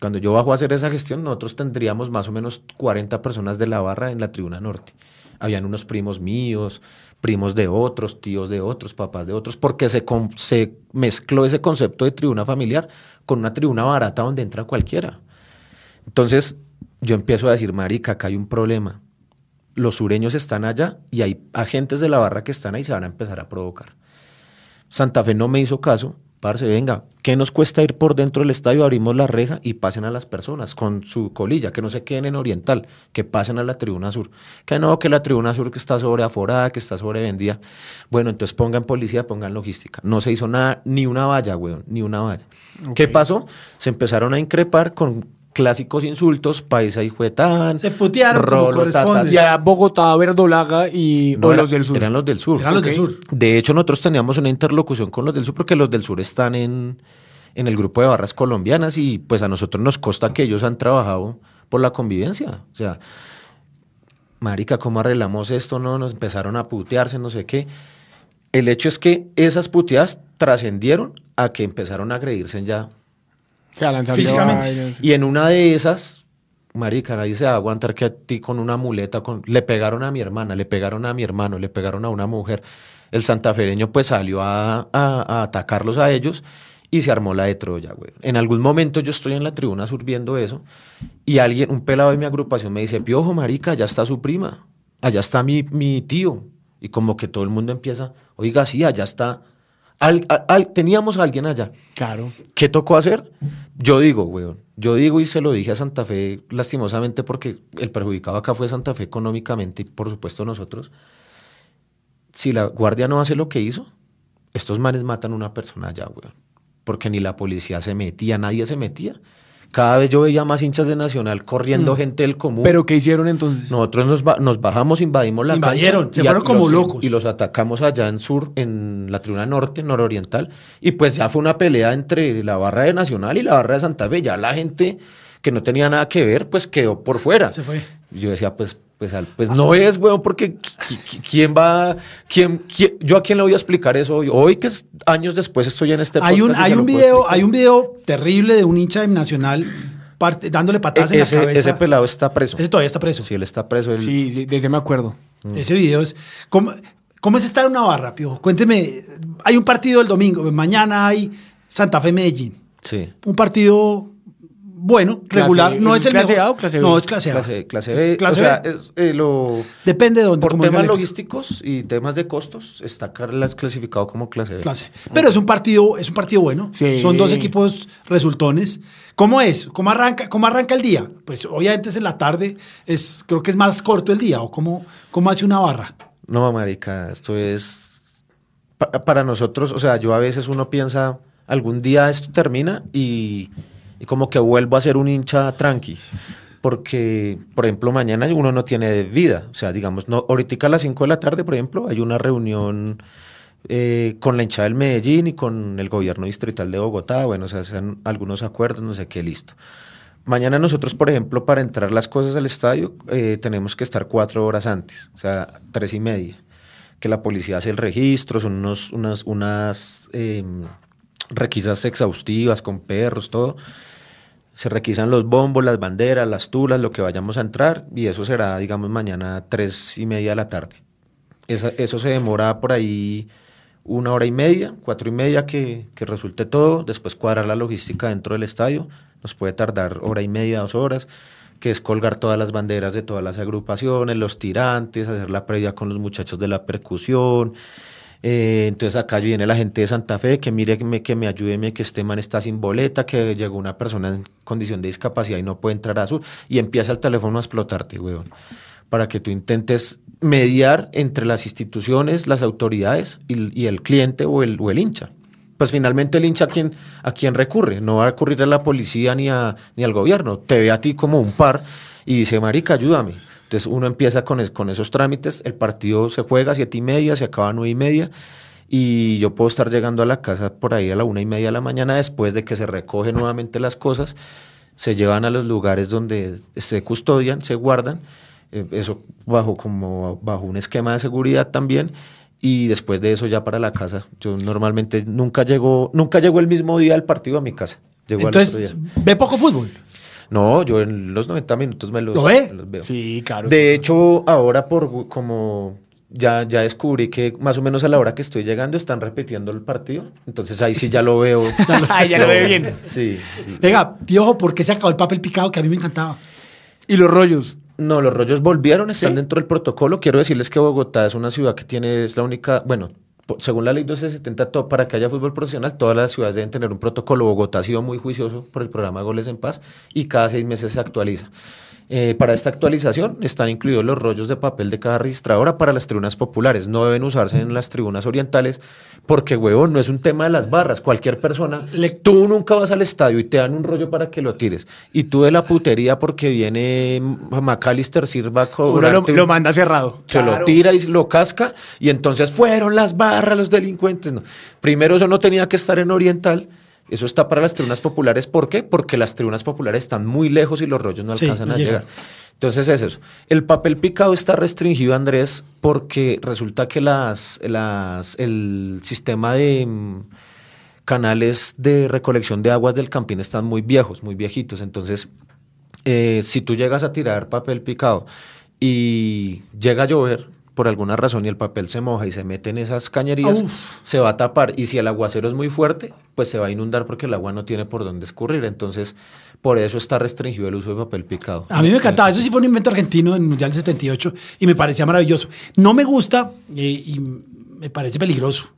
cuando yo bajo a hacer esa gestión, nosotros tendríamos más o menos 40 personas de la barra en la tribuna norte. Habían unos primos míos, primos de otros, tíos de otros, papás de otros, porque se, se mezcló ese concepto de tribuna familiar con una tribuna barata donde entra cualquiera. Entonces, yo empiezo a decir, marica, acá hay un problema. Los sureños están allá y hay agentes de la barra que están ahí y se van a empezar a provocar. Santa Fe no me hizo caso, Parce, venga, ¿qué nos cuesta ir por dentro del estadio? Abrimos la reja y pasen a las personas con su colilla, que no se queden en Oriental, que pasen a la tribuna sur. Que no, que la tribuna sur que está sobreaforada, que está sobrevendida. Bueno, entonces pongan policía, pongan logística. No se hizo nada, ni una valla, weón, ni una valla. ¿Qué pasó? Se empezaron a increpar con clásicos insultos, paisa y juetán. Se putearon rolo, Ya Bogotá, Verdolaga y o los del sur. Eran los del sur. De hecho, nosotros teníamos una interlocución con los del sur porque los del sur están en, en el grupo de barras colombianas y pues a nosotros nos consta que ellos han trabajado por la convivencia. O sea, marica, ¿cómo arreglamos esto? No, nos empezaron a putearse, no sé qué. El hecho es que esas puteadas trascendieron a que empezaron a agredirse ya y en una de esas, marica, nadie se va a aguantar que a ti con una muleta, le pegaron a mi hermana, le pegaron a mi hermano, le pegaron a una mujer. El santafereño pues salió a, atacarlos a ellos y se armó la de Troya, güey. En algún momento yo estoy en la tribuna surbiendo eso y alguien, un pelado de mi agrupación me dice, piojo, marica, allá está su prima, allá está mi, mi tío. Y como que todo el mundo empieza, oiga, sí, allá está teníamos a alguien allá. Claro. ¿Qué tocó hacer? Yo digo, weón, yo digo y se lo dije a Santa Fe, lastimosamente, porque el perjudicado acá fue Santa Fe económicamente y por supuesto nosotros. Si la guardia no hace lo que hizo, estos manes matan a una persona allá, weón. Porque ni la policía se metía, nadie se metía. Cada vez yo veía más hinchas de Nacional corriendo mm. gente del común. ¿Pero qué hicieron entonces? Nosotros nos, bajamos, invadimos la Invadieron, se fueron como locos. Y los atacamos allá en sur, en la tribuna norte, nororiental. Y pues ya fue una pelea entre la barra de Nacional y la barra de Santa Fe. Ya la gente que no tenía nada que ver, pues quedó por fuera. Se fue. Yo decía, pues pues, pues no es, weón, porque ¿quién va? Quién, ¿Yo a quién le voy a explicar eso hoy? Hoy que es, años después estoy en este hay Un, hay, un video, hay un video terrible de un hincha de Nacional dándole patadas en la cabeza. Ese pelado está preso. Ese todavía está preso. Sí, él está preso. Sí, sí, desde me acuerdo. Mm. Ese video es... ¿cómo, ¿Cómo, es estar en una barra, Pio? Cuénteme, hay un partido el domingo, mañana hay Santa Fe Medellín. Sí. Un partido bueno, regular, no es, el clase o clase B? No, es clase Clase, B. o sea, eh, lo, Depende de dónde. Por temas logísticos y temas de costos, está clasificado como clase B. Clase. Pero es un partido, es un partido bueno. Son dos equipos resultones. ¿Cómo es? ¿Cómo arranca, arranca el día? Pues obviamente es en la tarde, es, creo que es más corto el día, o cómo, cómo hace una barra. No, marica, esto es para nosotros, o sea, yo a veces uno piensa, algún día esto termina y y como que vuelvo a ser un hincha tranqui. Porque, por ejemplo, mañana uno no tiene vida. O sea, digamos, no, ahorita a las 5 de la tarde, por ejemplo, hay una reunión eh, con la hinchada del Medellín y con el gobierno distrital de Bogotá. Bueno, se hacen algunos acuerdos, no sé qué, listo. Mañana nosotros, por ejemplo, para entrar las cosas al estadio, eh, tenemos que estar cuatro horas antes, o sea, tres y media. Que la policía hace el registro, son unos, unas, unas em, requisas exhaustivas con perros, todo se requisan los bombos, las banderas, las tulas, lo que vayamos a entrar, y eso será, digamos, mañana a tres y media de la tarde. eso se demora por ahí una hora y media, cuatro y media que, que resulte todo, después cuadrar la logística dentro del estadio, nos puede tardar hora y media, dos horas, que es colgar todas las banderas de todas las agrupaciones, los tirantes, hacer la previa con los muchachos de la percusión, eh, entonces acá viene la gente de Santa Fe, que mire, que me ayúdeme, que este man está sin boleta, que llegó una persona en condición de discapacidad y no puede entrar a sur Y empieza el teléfono a explotarte, weón. Para que tú intentes mediar entre las instituciones, las autoridades y, el cliente o el, o el hincha pues finalmente el hincha a quien a quién recurre, no va a recurrir a la policía ni, a, ni al gobierno, te ve a ti como un par y dice, marica, ayúdame. Entonces uno empieza con, con esos trámites, el partido se juega a siete y media, se acaba a nueve y media, y yo puedo estar llegando a la casa por ahí a la una y media de la mañana después de que se recogen nuevamente las cosas, se llevan a los lugares donde se custodian, se guardan, eh, eso bajo, como, bajo un esquema de seguridad también, y después de eso ya para la casa. Yo normalmente nunca llego, nunca el mismo día del partido a mi casa. Entonces, ¿ve poco fútbol? No, yo en los 90 minutos me los, ¿Lo veo. Sí, claro. De hecho, ahora por como ya, ya descubrí que más o menos a la hora que estoy llegando están repitiendo el partido. Entonces ahí sí ya lo veo. ahí ya lo veo bien. Sí, Venga, piojo, ¿por qué se acabó el papel picado que a mí me encantaba? ¿Y los rollos? No, los rollos volvieron, están dentro del protocolo. Quiero decirles que Bogotá es una ciudad que tiene, es la única, bueno, según la ley 1270, para que haya fútbol profesional, todas las ciudades deben tener un protocolo. Bogotá ha sido muy juicioso por el programa Goles en Paz y cada seis meses se actualiza. Eh, para esta actualización están incluidos los rollos de papel de cada registradora para las tribunas populares. No deben usarse en las tribunas orientales porque, huevón, no es un tema de las barras. Cualquier persona, tú nunca vas al estadio y te dan un rollo para que lo tires. Y tú de la putería porque viene Macalister Sirva lo, lo, manda cerrado. Se lo tira y lo casca. Y entonces fueron las barras los delincuentes. Primero eso no tenía que estar en oriental eso está para las tribunas populares. ¿Por qué? Porque las tribunas populares están muy lejos y los rollos no alcanzan a llegar. Entonces es eso. El papel picado está restringido, Andrés, porque resulta que las, las, el sistema de mm, canales de recolección de aguas del Campín están muy viejos, muy viejitos. Entonces, eh, si tú llegas a tirar papel picado y llega a llover, por alguna razón y el papel se moja y se mete en esas cañerías, se va a tapar. Y si el aguacero es muy fuerte, pues se va a inundar porque el agua no tiene por dónde escurrir. Entonces, por eso está restringido el uso de papel picado. A mí me encantaba. Eso sí fue un invento argentino en el 78 y me parecía maravilloso. No me gusta eh, y me parece peligroso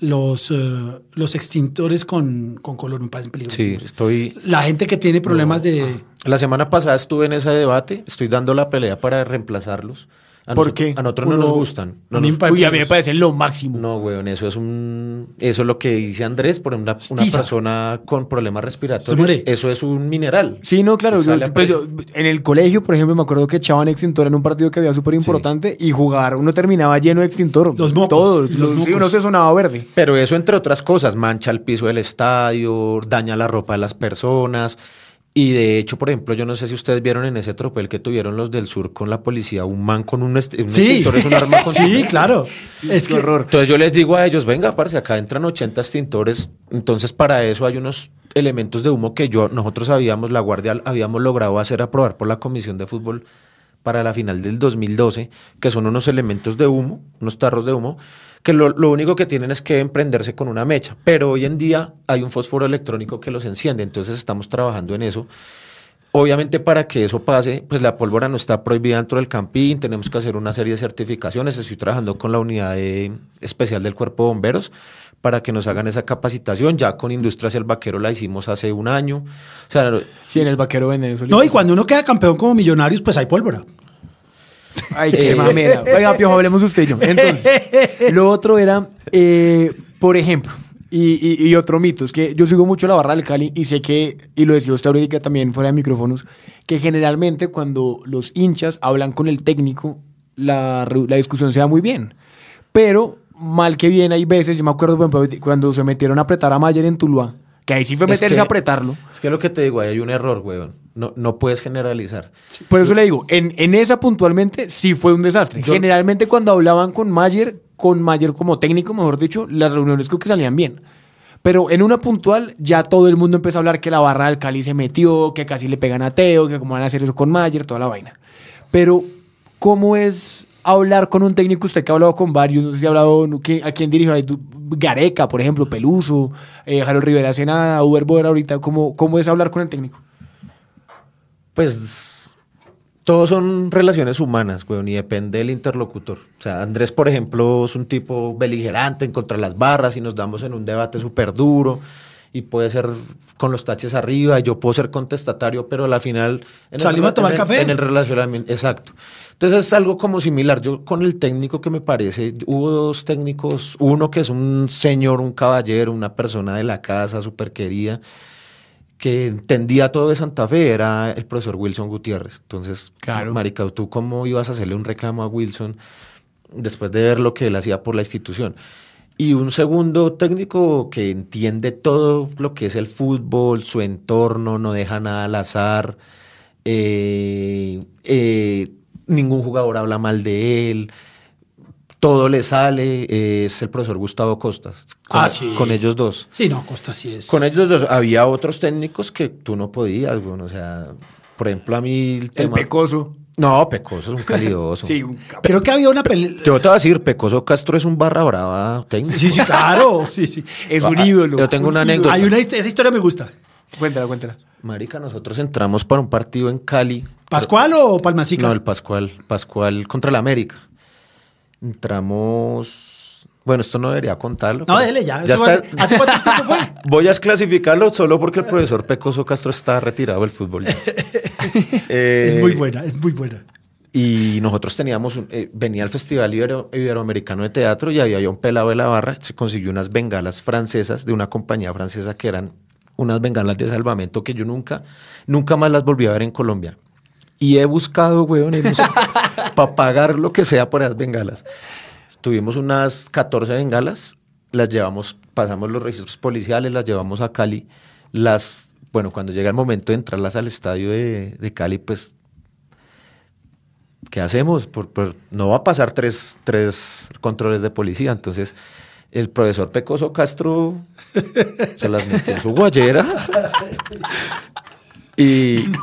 los, eh, los extintores con, con color me parecen peligrosos. Sí, estoy. La gente que tiene problemas de. La semana pasada estuve en ese debate, estoy dando la pelea para reemplazarlos. A Porque a nosotros no nos gustan. No a mí me parece lo máximo. No, weón, eso es un. Eso lo que dice Andrés, por una, persona con problemas respiratorios. Eso es un mineral. Sí, no, claro. Pues, en el colegio, por ejemplo, me acuerdo que echaban extintor en un partido que había súper importante y jugar, uno terminaba lleno de extintor. Los mocos. Todos. uno se sonaba verde. Pero eso, entre otras cosas, mancha el piso del estadio, daña la ropa de las personas. Y de hecho, por ejemplo, yo no sé si ustedes vieron en ese tropel que tuvieron los del sur con la policía, un man con un, extintor, es un arma con Sí, claro. es que... horror. Entonces yo les digo a ellos, venga, parce, acá entran 80 extintores, entonces para eso hay unos elementos de humo que yo, nosotros habíamos, la Guardia habíamos logrado hacer aprobar por la Comisión de Fútbol para la final del 2012, que son unos elementos de humo, unos tarros de humo, que lo, único que tienen es que emprenderse con una mecha, pero hoy en día hay un fósforo electrónico que los enciende, entonces estamos trabajando en eso. Obviamente para que eso pase, pues la pólvora no está prohibida dentro del campín, tenemos que hacer una serie de certificaciones, estoy trabajando con la unidad especial del cuerpo de bomberos para que nos hagan esa capacitación. Ya con Industrias el Vaquero la hicimos hace un año. O sea, sí, en el Vaquero venden No, y cuando uno queda campeón como millonarios, pues hay pólvora. Ay, qué eh. mamera. Venga Piojo, hablemos usted y yo. Entonces, lo otro era, eh, por ejemplo, y, otro mito, es que yo sigo mucho la barra del Cali y sé que, y lo decía usted ahorita también fuera de micrófonos, que generalmente cuando los hinchas hablan con el técnico, la, la discusión se da muy bien. Pero, mal que bien, hay veces, yo me acuerdo cuando se metieron a apretar a Mayer en Tuluá, que ahí sí fue meterse a apretarlo. Es que lo que te digo, ahí hay un error, weón. No, no puedes generalizar. por eso le digo, en, esa puntualmente sí fue un desastre. Generalmente cuando hablaban con Mayer, con Mayer como técnico, mejor dicho, las reuniones creo que salían bien. Pero en una puntual ya todo el mundo empezó a hablar que la barra del Cali se metió, que casi le pegan a Teo, que cómo van a hacer eso con Mayer, toda la vaina. Pero, ¿cómo es hablar con un técnico, usted que ha hablado con varios, no sé si ha hablado a quién dirijo, Gareca, por ejemplo, Peluso, eh, Rivera Sena, Uber Boer ahorita, ¿cómo, ¿cómo es hablar con el técnico? Pues todos son relaciones humanas, weón, y depende del interlocutor. O sea, Andrés, por ejemplo, es un tipo beligerante en contra de las barras y nos damos en un debate súper duro y puede ser con los taches arriba, yo puedo ser contestatario, pero a la final... En Salimos a tomar café. En el relacionamiento, exacto. Entonces es algo como similar. Yo con el técnico que me parece, hubo dos técnicos, uno que es un señor, un caballero, una persona de la casa, súper querida, que entendía todo de Santa Fe, era el profesor Wilson Gutiérrez. Entonces, claro. Marica, ¿tú cómo ibas a hacerle un reclamo a Wilson después de ver lo que él hacía por la institución? Y un segundo técnico que entiende todo lo que es el fútbol, su entorno, no deja nada al azar. Eh, eh, ningún jugador habla mal de él, todo le sale, es el profesor Gustavo Costas. Con, ah, con ellos dos. Sí, no, Costas sí es. Con ellos dos. Había otros técnicos que tú no podías, bueno, o sea, por ejemplo, a mí el tema. pecoso. No, Pecoso es un calidoso. sí, un Creo que había una pelea. te voy a decir, Pecoso Castro es un barra brava técnico. Sí, sí, claro. sí, sí. Es un ah, ídolo. Yo tengo una anécdota. Hay una, esa historia me gusta. Cuéntala, cuéntala. Marica, nosotros entramos para un partido en Cali ¿Pascual o Palmacica? No, el Pascual. Pascual contra el América. Entramos. Bueno, esto no debería contarlo. No, déjele ya. fue? Voy a clasificarlo solo porque el profesor Pecoso Castro está retirado del fútbol. es eh, muy buena, es muy buena. Y nosotros teníamos, eh, venía al Festival Iberoamericano de Teatro y había un pelado de la barra, se consiguió unas bengalas francesas de una compañía francesa que eran unas bengalas de salvamento que yo nunca, nunca más las volví a ver en Colombia. Y he buscado, weón, para pagar lo que sea por esas bengalas. Tuvimos unas 14 bengalas, las llevamos, pasamos los registros policiales, las llevamos a Cali. Las, bueno, cuando llega el momento de entrarlas al estadio de, Cali, pues ¿qué hacemos? no va a pasar tres, tres, controles de policía. Entonces, el profesor Pecoso Castro se las metió en su guayera Y...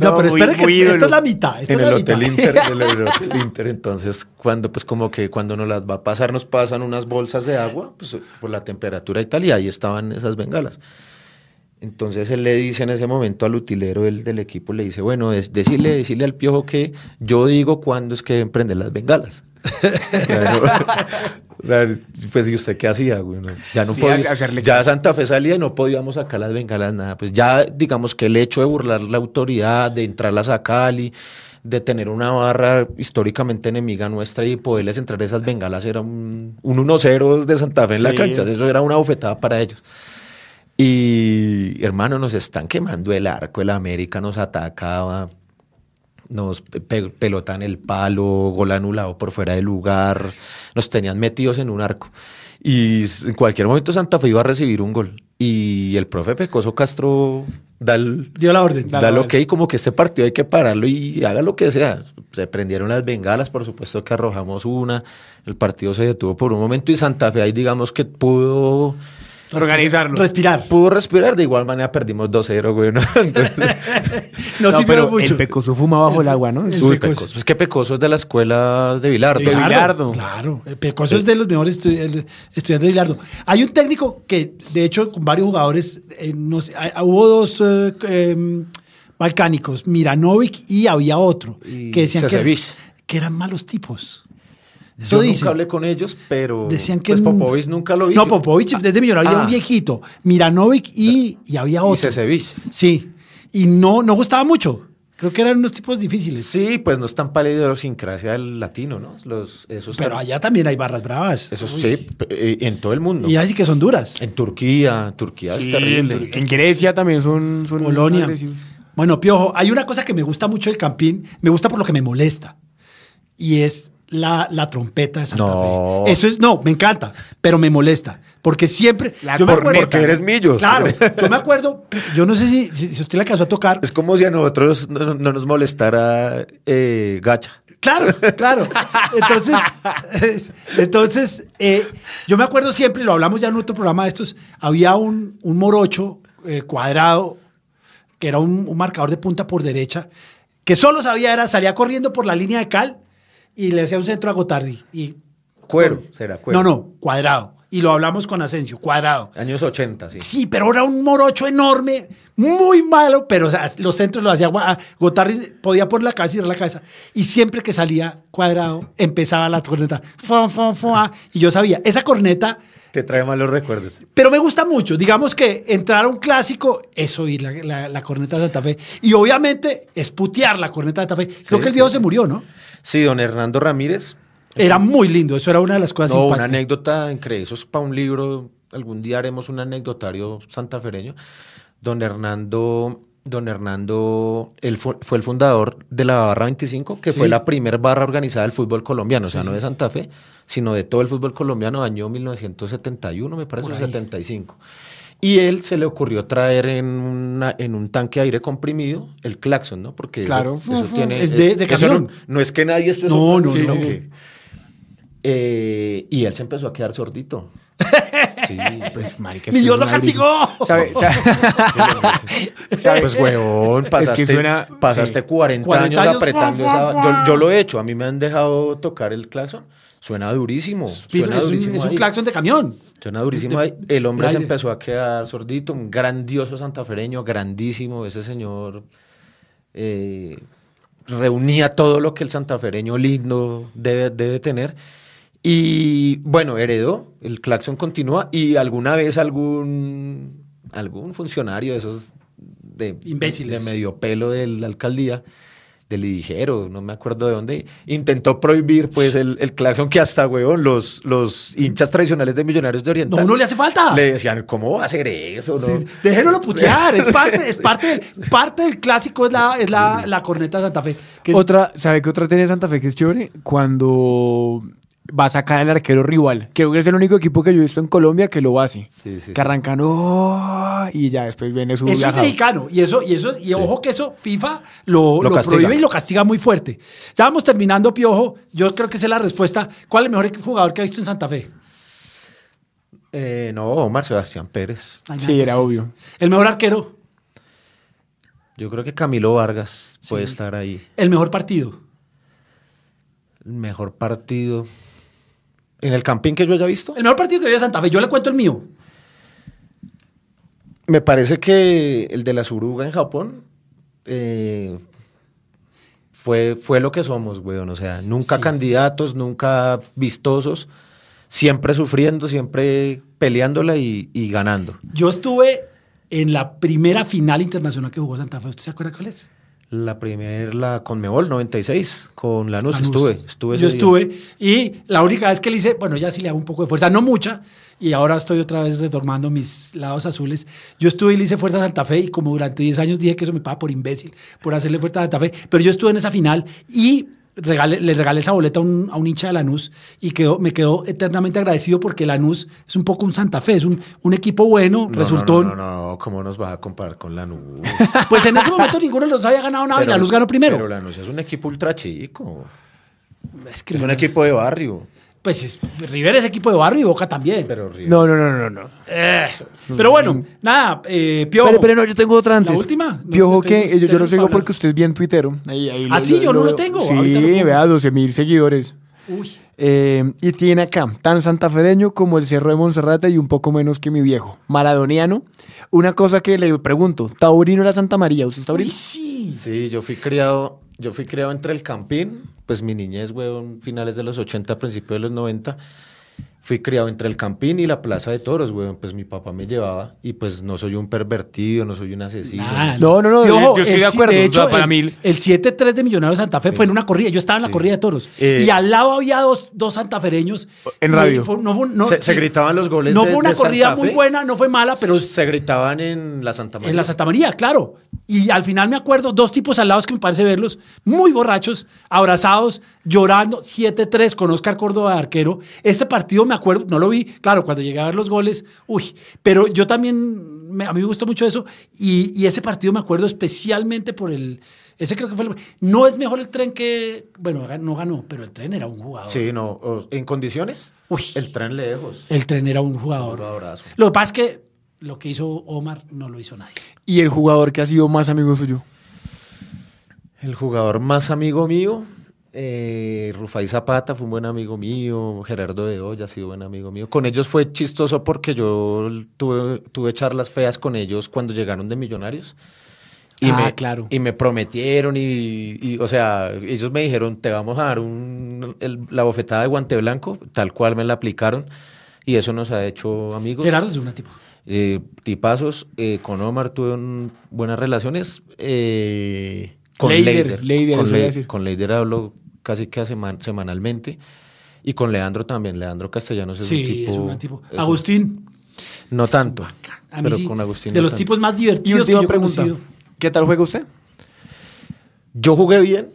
No, no, pero espere, que esta es la mitad. en es la el mitad. Hotel Inter, en el Hotel Inter, entonces cuando pues como que cuando nos las va a pasar nos pasan unas bolsas de agua pues, por la temperatura y tal, y ahí estaban esas bengalas. Entonces él le dice en ese momento al utilero él, del equipo, le dice, bueno, es decirle, decirle al piojo que yo digo cuándo es que emprender las bengalas. Pues, ¿y usted qué hacía, güey? ya no Ya Santa Fe salía y no podíamos sacar las bengalas, nada. Pues ya, digamos que el hecho de burlar la autoridad, de entrarlas a Cali, de tener una barra históricamente enemiga nuestra y poderles entrar esas bengalas era un, 1-0 de Santa Fe en la cancha. Eso era una bofetada para ellos. Y, hermano, nos están quemando el arco, el América nos atacaba nos pelotan el palo, gol anulado por fuera de lugar, nos tenían metidos en un arco. Y en cualquier momento Santa Fe iba a recibir un gol. Y el profe Pecoso Castro da dio la orden. Da, lo que, como que este partido hay que pararlo y haga lo que sea. Se prendieron las bengalas, por supuesto que arrojamos una. El partido se detuvo por un momento y Santa Fe ahí digamos que pudo organizarnos. Respirar. Pudo respirar, de igual manera perdimos 2-0, güey. No, sí, pero mucho. el pecoso fuma bajo el agua, ¿no? El pecoso. Es que pecoso es de la escuela de Bilardo. De Bilardo. Claro, pecoso es de los mejores estudiantes de Bilardo. Hay un técnico que, de hecho, con varios jugadores, eh, ah, ah, hubo dos... Eh, em, balcánicos, Miranovic y había otro que decían que eran malos tipos. Yo hablé con ellos, pero decían que pues, Popovich nunca lo vi. No, Popovich desde Millonario había un ah. viejito, Miranovic y, y había otro. Y Sí. Y no, no gustaba mucho. Creo que eran unos tipos difíciles. Sí, pues no es tan de la idiosincrasia del latino, ¿no? Los, esos Pero allá también hay barras bravas. Eso sí, eh, en todo el mundo. Y así que son duras. En Turquía, Turquía es terrible. En, Grecia también son. son Polonia. Bueno, Piojo, hay una cosa que me gusta mucho del Campín, me gusta por lo que me molesta. Y es la, trompeta de Santa Eso es, no, me encanta, pero me molesta. Porque siempre. yo me acuerdo, porque eres millos. Claro, yo me acuerdo, yo no sé si, si, usted la alcanzó a tocar. Es como si a nosotros no, nos molestara eh, gacha. Claro, claro. Entonces, entonces eh, yo me acuerdo siempre, lo hablamos ya en otro programa de estos, había un, morocho eh, cuadrado, que era un, un, marcador de punta por derecha, que solo sabía era, salía corriendo por la línea de cal y le hacía un centro a Gotardi. Y, cuero, será cuero. No, no, cuadrado. Y lo hablamos con Asensio, cuadrado. Años 80, sí. Sí, pero era un morocho enorme, muy malo, pero sea, los centros lo hacía ah, Gotardi, podía poner la cabeza y ir la cabeza. Y siempre que salía cuadrado, empezaba la corneta. y yo sabía, esa corneta... Te trae malos recuerdos. Pero me gusta mucho. Digamos que entrar a un clásico es oír la, la, corneta de Santa Fe. Y obviamente es la corneta de Santa Fe. Creo que el viejo se murió, ¿no? Sí, don Hernando Ramírez. Era muy lindo, eso era una de las cosas. No, una anécdota increíble, eso es para un libro, algún día haremos un anecdotario santafereño. Don Hernando, don Hernando, él fue, el fundador de la Barra 25, que fue la primer barra organizada del fútbol colombiano, o sea, no de Santa Fe, sino de todo el fútbol colombiano, año 1971, me parece, o 75. Y él se le ocurrió traer en, una, en un tanque de aire comprimido el claxon, ¿no? Porque eso, tiene... Es de, camión. No, no, es que nadie esté... No, no, no. Que, eh, y él se empezó a quedar sordito. Sí, pues marica. ¡Ni Dios lo castigó! ¿Sabe, pues huevón, pasaste, pasaste 40, años, apretando Esa, yo, lo he hecho, a mí me han dejado tocar el claxon. Suena durísimo. Suena durísimo es un claxon de camión. Suena durísimo. el hombre se empezó a quedar sordito, un grandioso santafereño, grandísimo. Ese señor eh, reunía todo lo que el santafereño lindo debe, tener. Y bueno, heredó, el claxon continúa y alguna vez algún, algún funcionario de esos de, de medio pelo de la alcaldía le Ligero, no me acuerdo de dónde, intentó prohibir pues el, el claxon que hasta, huevón los, los hinchas tradicionales de Millonarios de oriente No, no le hace falta. Le decían, ¿cómo va a hacer eso? No? déjenlo putear, es parte, parte, del clásico, es la, es la, corneta de Santa Fe. Que otra, ¿sabe qué otra tiene Santa Fe que es chévere? Cuando va a sacar el arquero rival. Creo que es el único equipo que yo he visto en Colombia que lo hace. Sí, que arrancan ¡oh! y ya después viene su. es mexicano. Y eso, y eso, y ojo que eso, FIFA lo, prohíbe y lo castiga muy fuerte. Ya vamos terminando, Piojo. Yo creo que esa es la respuesta. ¿Cuál es el mejor jugador que ha visto en Santa Fe? Eh, no, Omar Sebastián Pérez. sí, era obvio. El mejor arquero. Yo creo que Camilo Vargas puede estar ahí. El mejor partido. El mejor partido en el camping que yo haya visto. El mejor partido que en Santa Fe, yo le cuento el mío. Me parece que el de la Suruga en Japón eh, fue, fue lo que somos, weón. O sea, nunca candidatos, nunca vistosos, siempre sufriendo, siempre peleándola y, y, ganando. Yo estuve en la primera final internacional que jugó Santa Fe. ¿Usted se acuerda cuál es? la primera, la Conmebol 96, con Lanús, estuve. estuve Yo estuve y la única vez que le hice, bueno, ya sí le hago un poco de fuerza, no mucha, y ahora estoy otra vez retomando mis lados azules. Yo estuve y le hice fuerza a Santa Fe y como durante 10 años dije que eso me paga por imbécil, por hacerle fuerza a Santa Fe, pero yo estuve en esa final y le regalé esa boleta a un, hincha de Lanús y quedó, me quedó eternamente agradecido porque Lanús es un poco un Santa Fe, es un, un equipo bueno, resultó... No no, ¿cómo nos vas a comparar con Lanús? Pues en ese momento ninguno de los había ganado nada y Lanús ganó primero. Pero Lanús es un equipo ultra chico. es un equipo de barrio. Pues Rivera es equipo de barrio y Boca también. Pero No, no, no, no, no. Eh, pero bueno, nada, eh, Piojo. Pero, no, yo tengo otra antes. ¿La última? Piojo, que eh, yo, lo tengo porque usted es bien tuitero. ah, sí, yo no lo, tengo. Sí, vea, 12 mil seguidores. Uy. y tiene acá, tan santafedeño como el Cerro de Monserrate y un poco menos que mi viejo. Maradoniano. Una cosa que le pregunto, ¿Taurino era Santa María? ¿Usted es taurino? sí. Sí, yo fui criado yo fui criado entre el Campín, pues mi niñez, weón, finales de los 80, principios de los 90 fui criado entre el Campín y la Plaza de Toros, güey. Pues mi papá me llevaba y pues no soy un pervertido, no soy un asesino. no, no, no. yo estoy de acuerdo. hecho, el, 7-3 de Millonarios Santa Fe fue en una corrida. Yo estaba en la corrida de toros. Eh, y al lado había dos, santafereños. En radio. se, gritaban los goles. No fue una corrida muy buena, no fue mala, pero. Se gritaban en la Santa María. En la Santa María, claro. Y al final me acuerdo dos tipos al lado que me parece verlos, muy borrachos, abrazados, llorando, 7-3 con Oscar Córdoba de arquero. Este partido me acuerdo, no lo vi, claro, cuando llegué a ver los goles, uy, pero yo también, a mí me gustó mucho eso y, ese partido me acuerdo especialmente por el, ese creo que fue el, no es mejor el tren que, bueno, no ganó, pero el tren era un jugador. Sí, no, en condiciones, uy, el tren lejos. El tren era un jugador. lo que pasa es que lo que hizo Omar no lo hizo nadie. ¿Y el jugador que ha sido más amigo suyo? El jugador más amigo mío, eh, Rufai Zapata fue un buen amigo mío, Gerardo de Hoy ha sido buen amigo mío. Con ellos fue chistoso porque yo tuve, tuve charlas feas con ellos cuando llegaron de Millonarios. Y, ah, me, claro. y me prometieron y, o sea, ellos me dijeron, te vamos a dar la bofetada de guante blanco, tal cual me la aplicaron. Y eso nos ha hecho amigos. Gerardo es una tipo. Eh, tipazos. Eh, con Omar tuve buenas relaciones. Eh, con Leider, con, decir. Leider hablo casi que semanalmente. Y con Leandro también. Leandro Castellanos es sí, un tipo. Es un tipo. Agustín. no tanto. pero con Agustín. De los tipos más divertidos que yo preguntado ¿Qué tal juega usted? Yo jugué bien.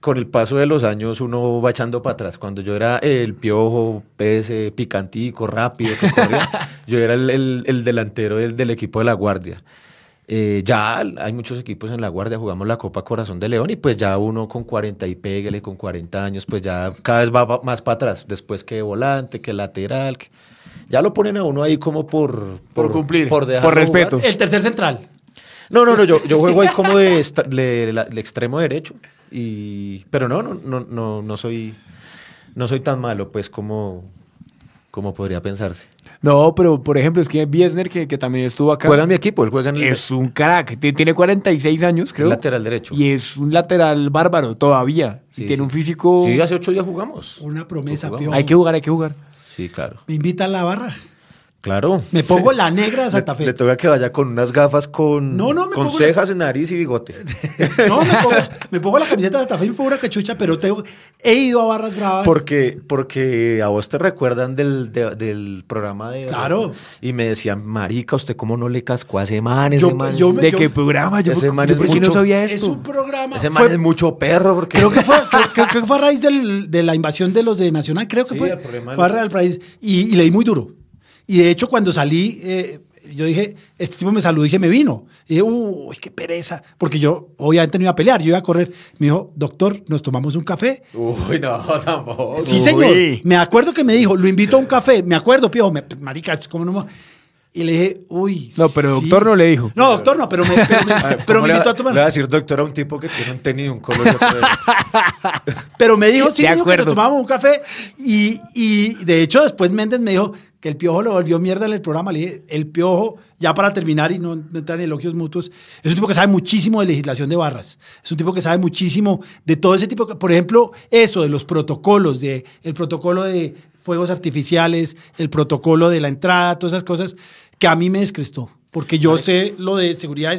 Con el paso de los años uno va echando para atrás. Cuando yo era el piojo, pese, eh, picantico, rápido, yo era el, delantero del equipo de la guardia. Eh, ya hay muchos equipos en la guardia, jugamos la Copa Corazón de León y pues ya uno con 40 y pégale con 40 años, pues ya cada vez va más para atrás, después que volante, que lateral, ya lo ponen a uno ahí como por... Por, cumplir, por, respeto. El tercer central. No, no, no, yo, juego ahí como de, extremo derecho, y, pero no, no, no, no, no soy... No soy tan malo, pues, como, como podría pensarse. No, pero por ejemplo, es que Biesner, que, también estuvo acá. Juega mi equipo, él juega Es un crack, tiene 46 años, creo. Lateral derecho. Y es un lateral bárbaro todavía. y tiene un físico. Sí, hace ocho días jugamos. Una promesa, peor. Hay que jugar, hay que jugar. Sí, claro. Me invita a la barra. Claro. Me pongo la negra de Santa Fe. Le, toca que vaya con unas gafas con, cejas, en nariz y bigote. no, me pongo, me pongo, la camiseta de Santa Fe y me pongo una cachucha, pero tengo, he ido a Barras Bravas. Porque, porque a vos te recuerdan del, del programa de... Claro. Y me decían, marica, ¿usted cómo no le cascó a ese man? Ese man ¿De qué programa? Yo, es no sabía esto. Es un programa... Ese man es mucho perro. Porque... Creo, que fue, que fue a raíz del, de la invasión de los de Nacional, creo que fue. fue a raíz y leí muy duro. Y de hecho, cuando salí, eh, yo dije, este tipo me saludó y se me vino. Y dije, uy, qué pereza. Porque yo obviamente no iba a pelear, yo iba a correr. Me dijo, doctor, ¿nos tomamos un café? Uy, no, tampoco. Sí, señor. Me acuerdo que me dijo, lo invito a un café. Me acuerdo, pío, me, marica, ¿cómo no Y le dije, uy. No, pero el doctor no le dijo. No, doctor no, pero me, pero me, invitó a tomar. Le voy a decir doctor a un tipo que tiene un tenis un color. pero me dijo, sí, me dijo que nos tomábamos un café. Y, y de hecho, después Méndez me dijo, que el Piojo lo volvió mierda en el programa. Le el Piojo, ya para terminar y no, entrar en elogios mutuos, es un tipo que sabe muchísimo de legislación de barras. Es un tipo que sabe muchísimo de todo ese tipo. Por ejemplo, eso de los protocolos, de el protocolo de fuegos artificiales, el protocolo de la entrada, todas esas cosas que a mí me descrestó porque yo sé lo de seguridad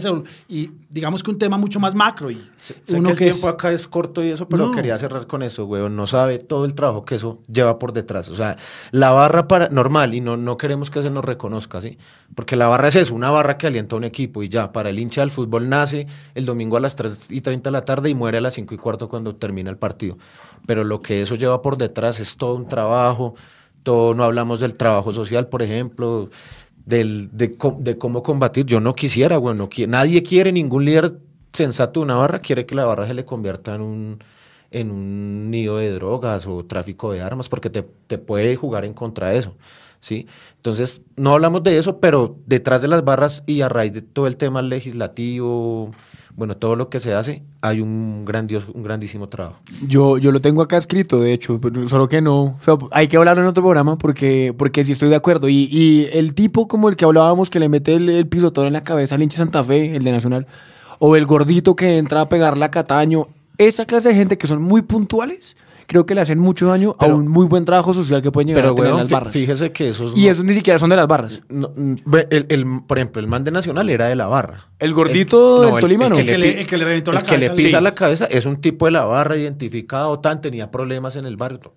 y, y digamos que un tema mucho más macro. Y sé, que el tiempo acá es corto y eso, pero quería cerrar con eso, güey. No sabe todo el trabajo que eso lleva por detrás. O sea, la barra para normal y no, no queremos que se nos reconozca, ¿sí? Porque la barra es eso, una barra que alienta a un equipo y ya, para el hincha del fútbol nace el domingo a las 3 y 30 de la tarde y muere a las 5 y cuarto cuando termina el partido. Pero lo que eso lleva por detrás es todo un trabajo, todo, no hablamos del trabajo social, por ejemplo del, de, de, cómo combatir. Yo no quisiera, bueno nadie quiere, ningún líder sensato de una barra quiere que la barra se le convierta en un, en un nido de drogas o tráfico de armas, porque te, te puede jugar en contra de eso. ¿sí? Entonces, no hablamos de eso, pero detrás de las barras y a raíz de todo el tema legislativo, bueno, todo lo que se hace, hay un grandioso, un grandísimo trabajo. Yo, yo lo tengo acá escrito, de hecho, solo que no. hay que hablarlo en otro programa porque, porque sí estoy de acuerdo. Y, el tipo como el que hablábamos que le mete el, pisotón en la cabeza al hinche Santa Fe, el de Nacional, o el gordito que entra a pegar la Cataño, esa clase de gente que son muy puntuales creo que le hacen mucho daño a un muy buen trabajo social que pueden llegar a tener las barras. Fíjese que esos. Y esos ni siquiera son de las barras. el, por ejemplo, el mande Nacional era de la barra. El gordito de del no, El, que le, el la cabeza. le pisa la cabeza es un tipo de la barra identificado, tan tenía problemas en el barrio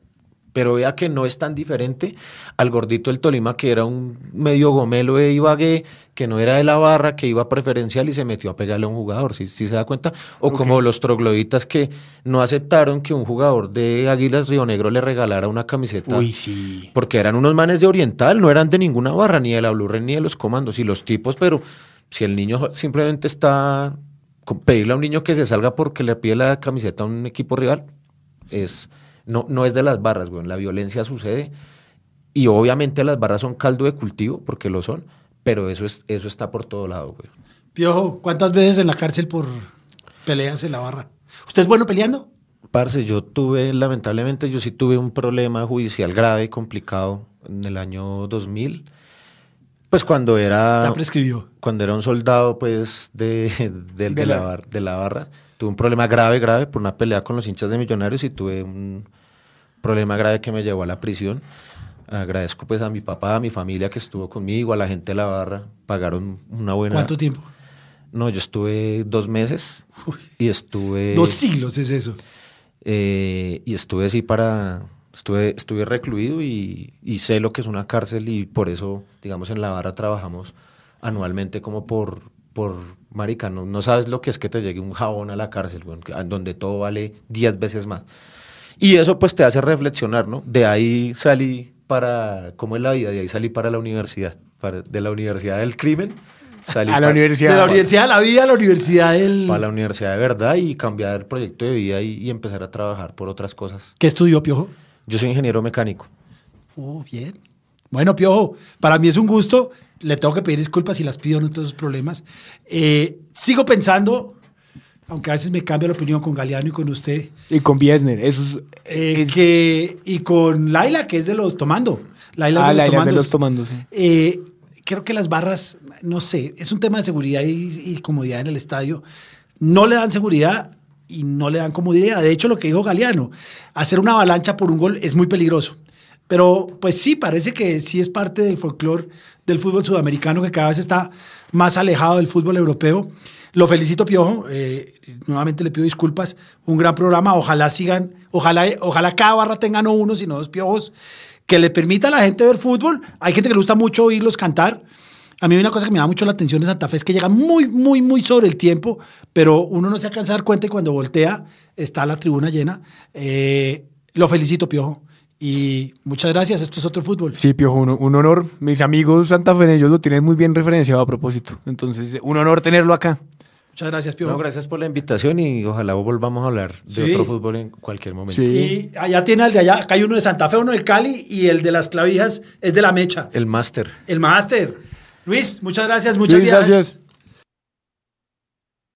pero vea que no es tan diferente al gordito del Tolima, que era un medio gomelo de Ibagué, que no era de la barra, que iba preferencial y se metió a pegarle a un jugador, si, se da cuenta. O como los trogloditas que no aceptaron que un jugador de Águilas Río Negro le regalara una camiseta. Uy, sí. Porque eran unos manes de Oriental, no eran de ninguna barra, ni de la Blue ni de los comandos. Y los tipos, pero si el niño simplemente está. Pedirle a un niño que se salga porque le pide la camiseta a un equipo rival es no, no es de las barras, güey. La violencia sucede y obviamente las barras son caldo de cultivo, porque lo son, pero eso, es, eso está por todo lado, güey. Piojo, ¿cuántas veces en la cárcel por peleas en la barra? ¿Usted es bueno peleando? Parce, yo tuve, lamentablemente, yo sí tuve un problema judicial grave y complicado en el año 2000. Pues cuando era. Ya prescribió. Cuando era un soldado, pues, de, de, la, barra, tuve un problema grave, grave por una pelea con los hinchas de Millonarios y tuve un, problema grave que me llevó a la prisión. Agradezco pues a mi papá, a mi familia que estuvo conmigo, a la gente de la barra, pagaron una buena... ¿Cuánto tiempo? No, yo estuve dos meses y estuve... Dos siglos es eso. Eh, y estuve así para... Estuve, estuve recluido y, sé lo que es una cárcel y por eso, digamos, en la barra trabajamos anualmente como por, por marica, no, sabes lo que es que te llegue un jabón a la cárcel, donde todo vale diez veces más. Y eso pues te hace reflexionar, ¿no? De ahí salí para, ¿cómo es la vida? De ahí salí para la universidad, de la universidad del crimen. Salí a la universidad. De la universidad de la vida a la universidad del... Para la universidad de verdad y cambiar el proyecto de vida y, empezar a trabajar por otras cosas. ¿Qué estudió Piojo? Yo soy ingeniero mecánico. Oh, bien. Bueno, Piojo, para mí es un gusto. Le tengo que pedir disculpas si las pido en todos esos problemas. Eh, sigo pensando aunque a veces me cambia la opinión con Galeano y con usted. Y con Biesner, eso es, eh, Que, y con Laila, que es de los Tomando. Laila de, ah, los Laila de los Tomando, sí. Eh, creo que las barras, no sé, es un tema de seguridad y, y, comodidad en el estadio. No le dan seguridad y no le dan comodidad. De hecho, lo que dijo Galeano, hacer una avalancha por un gol es muy peligroso. Pero pues sí, parece que sí es parte del folclore del fútbol sudamericano que cada vez está más alejado del fútbol europeo. Lo felicito, Piojo. Eh, nuevamente le pido disculpas. Un gran programa. Ojalá sigan, ojalá, ojalá cada barra tenga no uno, sino dos piojos que le permita a la gente ver fútbol. Hay gente que le gusta mucho oírlos cantar. A mí una cosa que me da mucho la atención de Santa Fe es que llega muy, muy, muy sobre el tiempo, pero uno no se alcanza a dar cuenta y cuando voltea está la tribuna llena. Eh, lo felicito, Piojo. Y muchas gracias, esto es otro fútbol. Sí, Piojo, un, honor. Mis amigos Santa Fe, ellos lo tienen muy bien referenciado a propósito. Entonces, un honor tenerlo acá. Muchas gracias, Piojo. gracias por la invitación y ojalá volvamos a hablar de otro fútbol en cualquier momento. Y allá tiene el de allá, acá hay uno de Santa Fe, uno del Cali y el de las clavijas es de la mecha. El máster. El máster. Luis, muchas gracias, muchas gracias.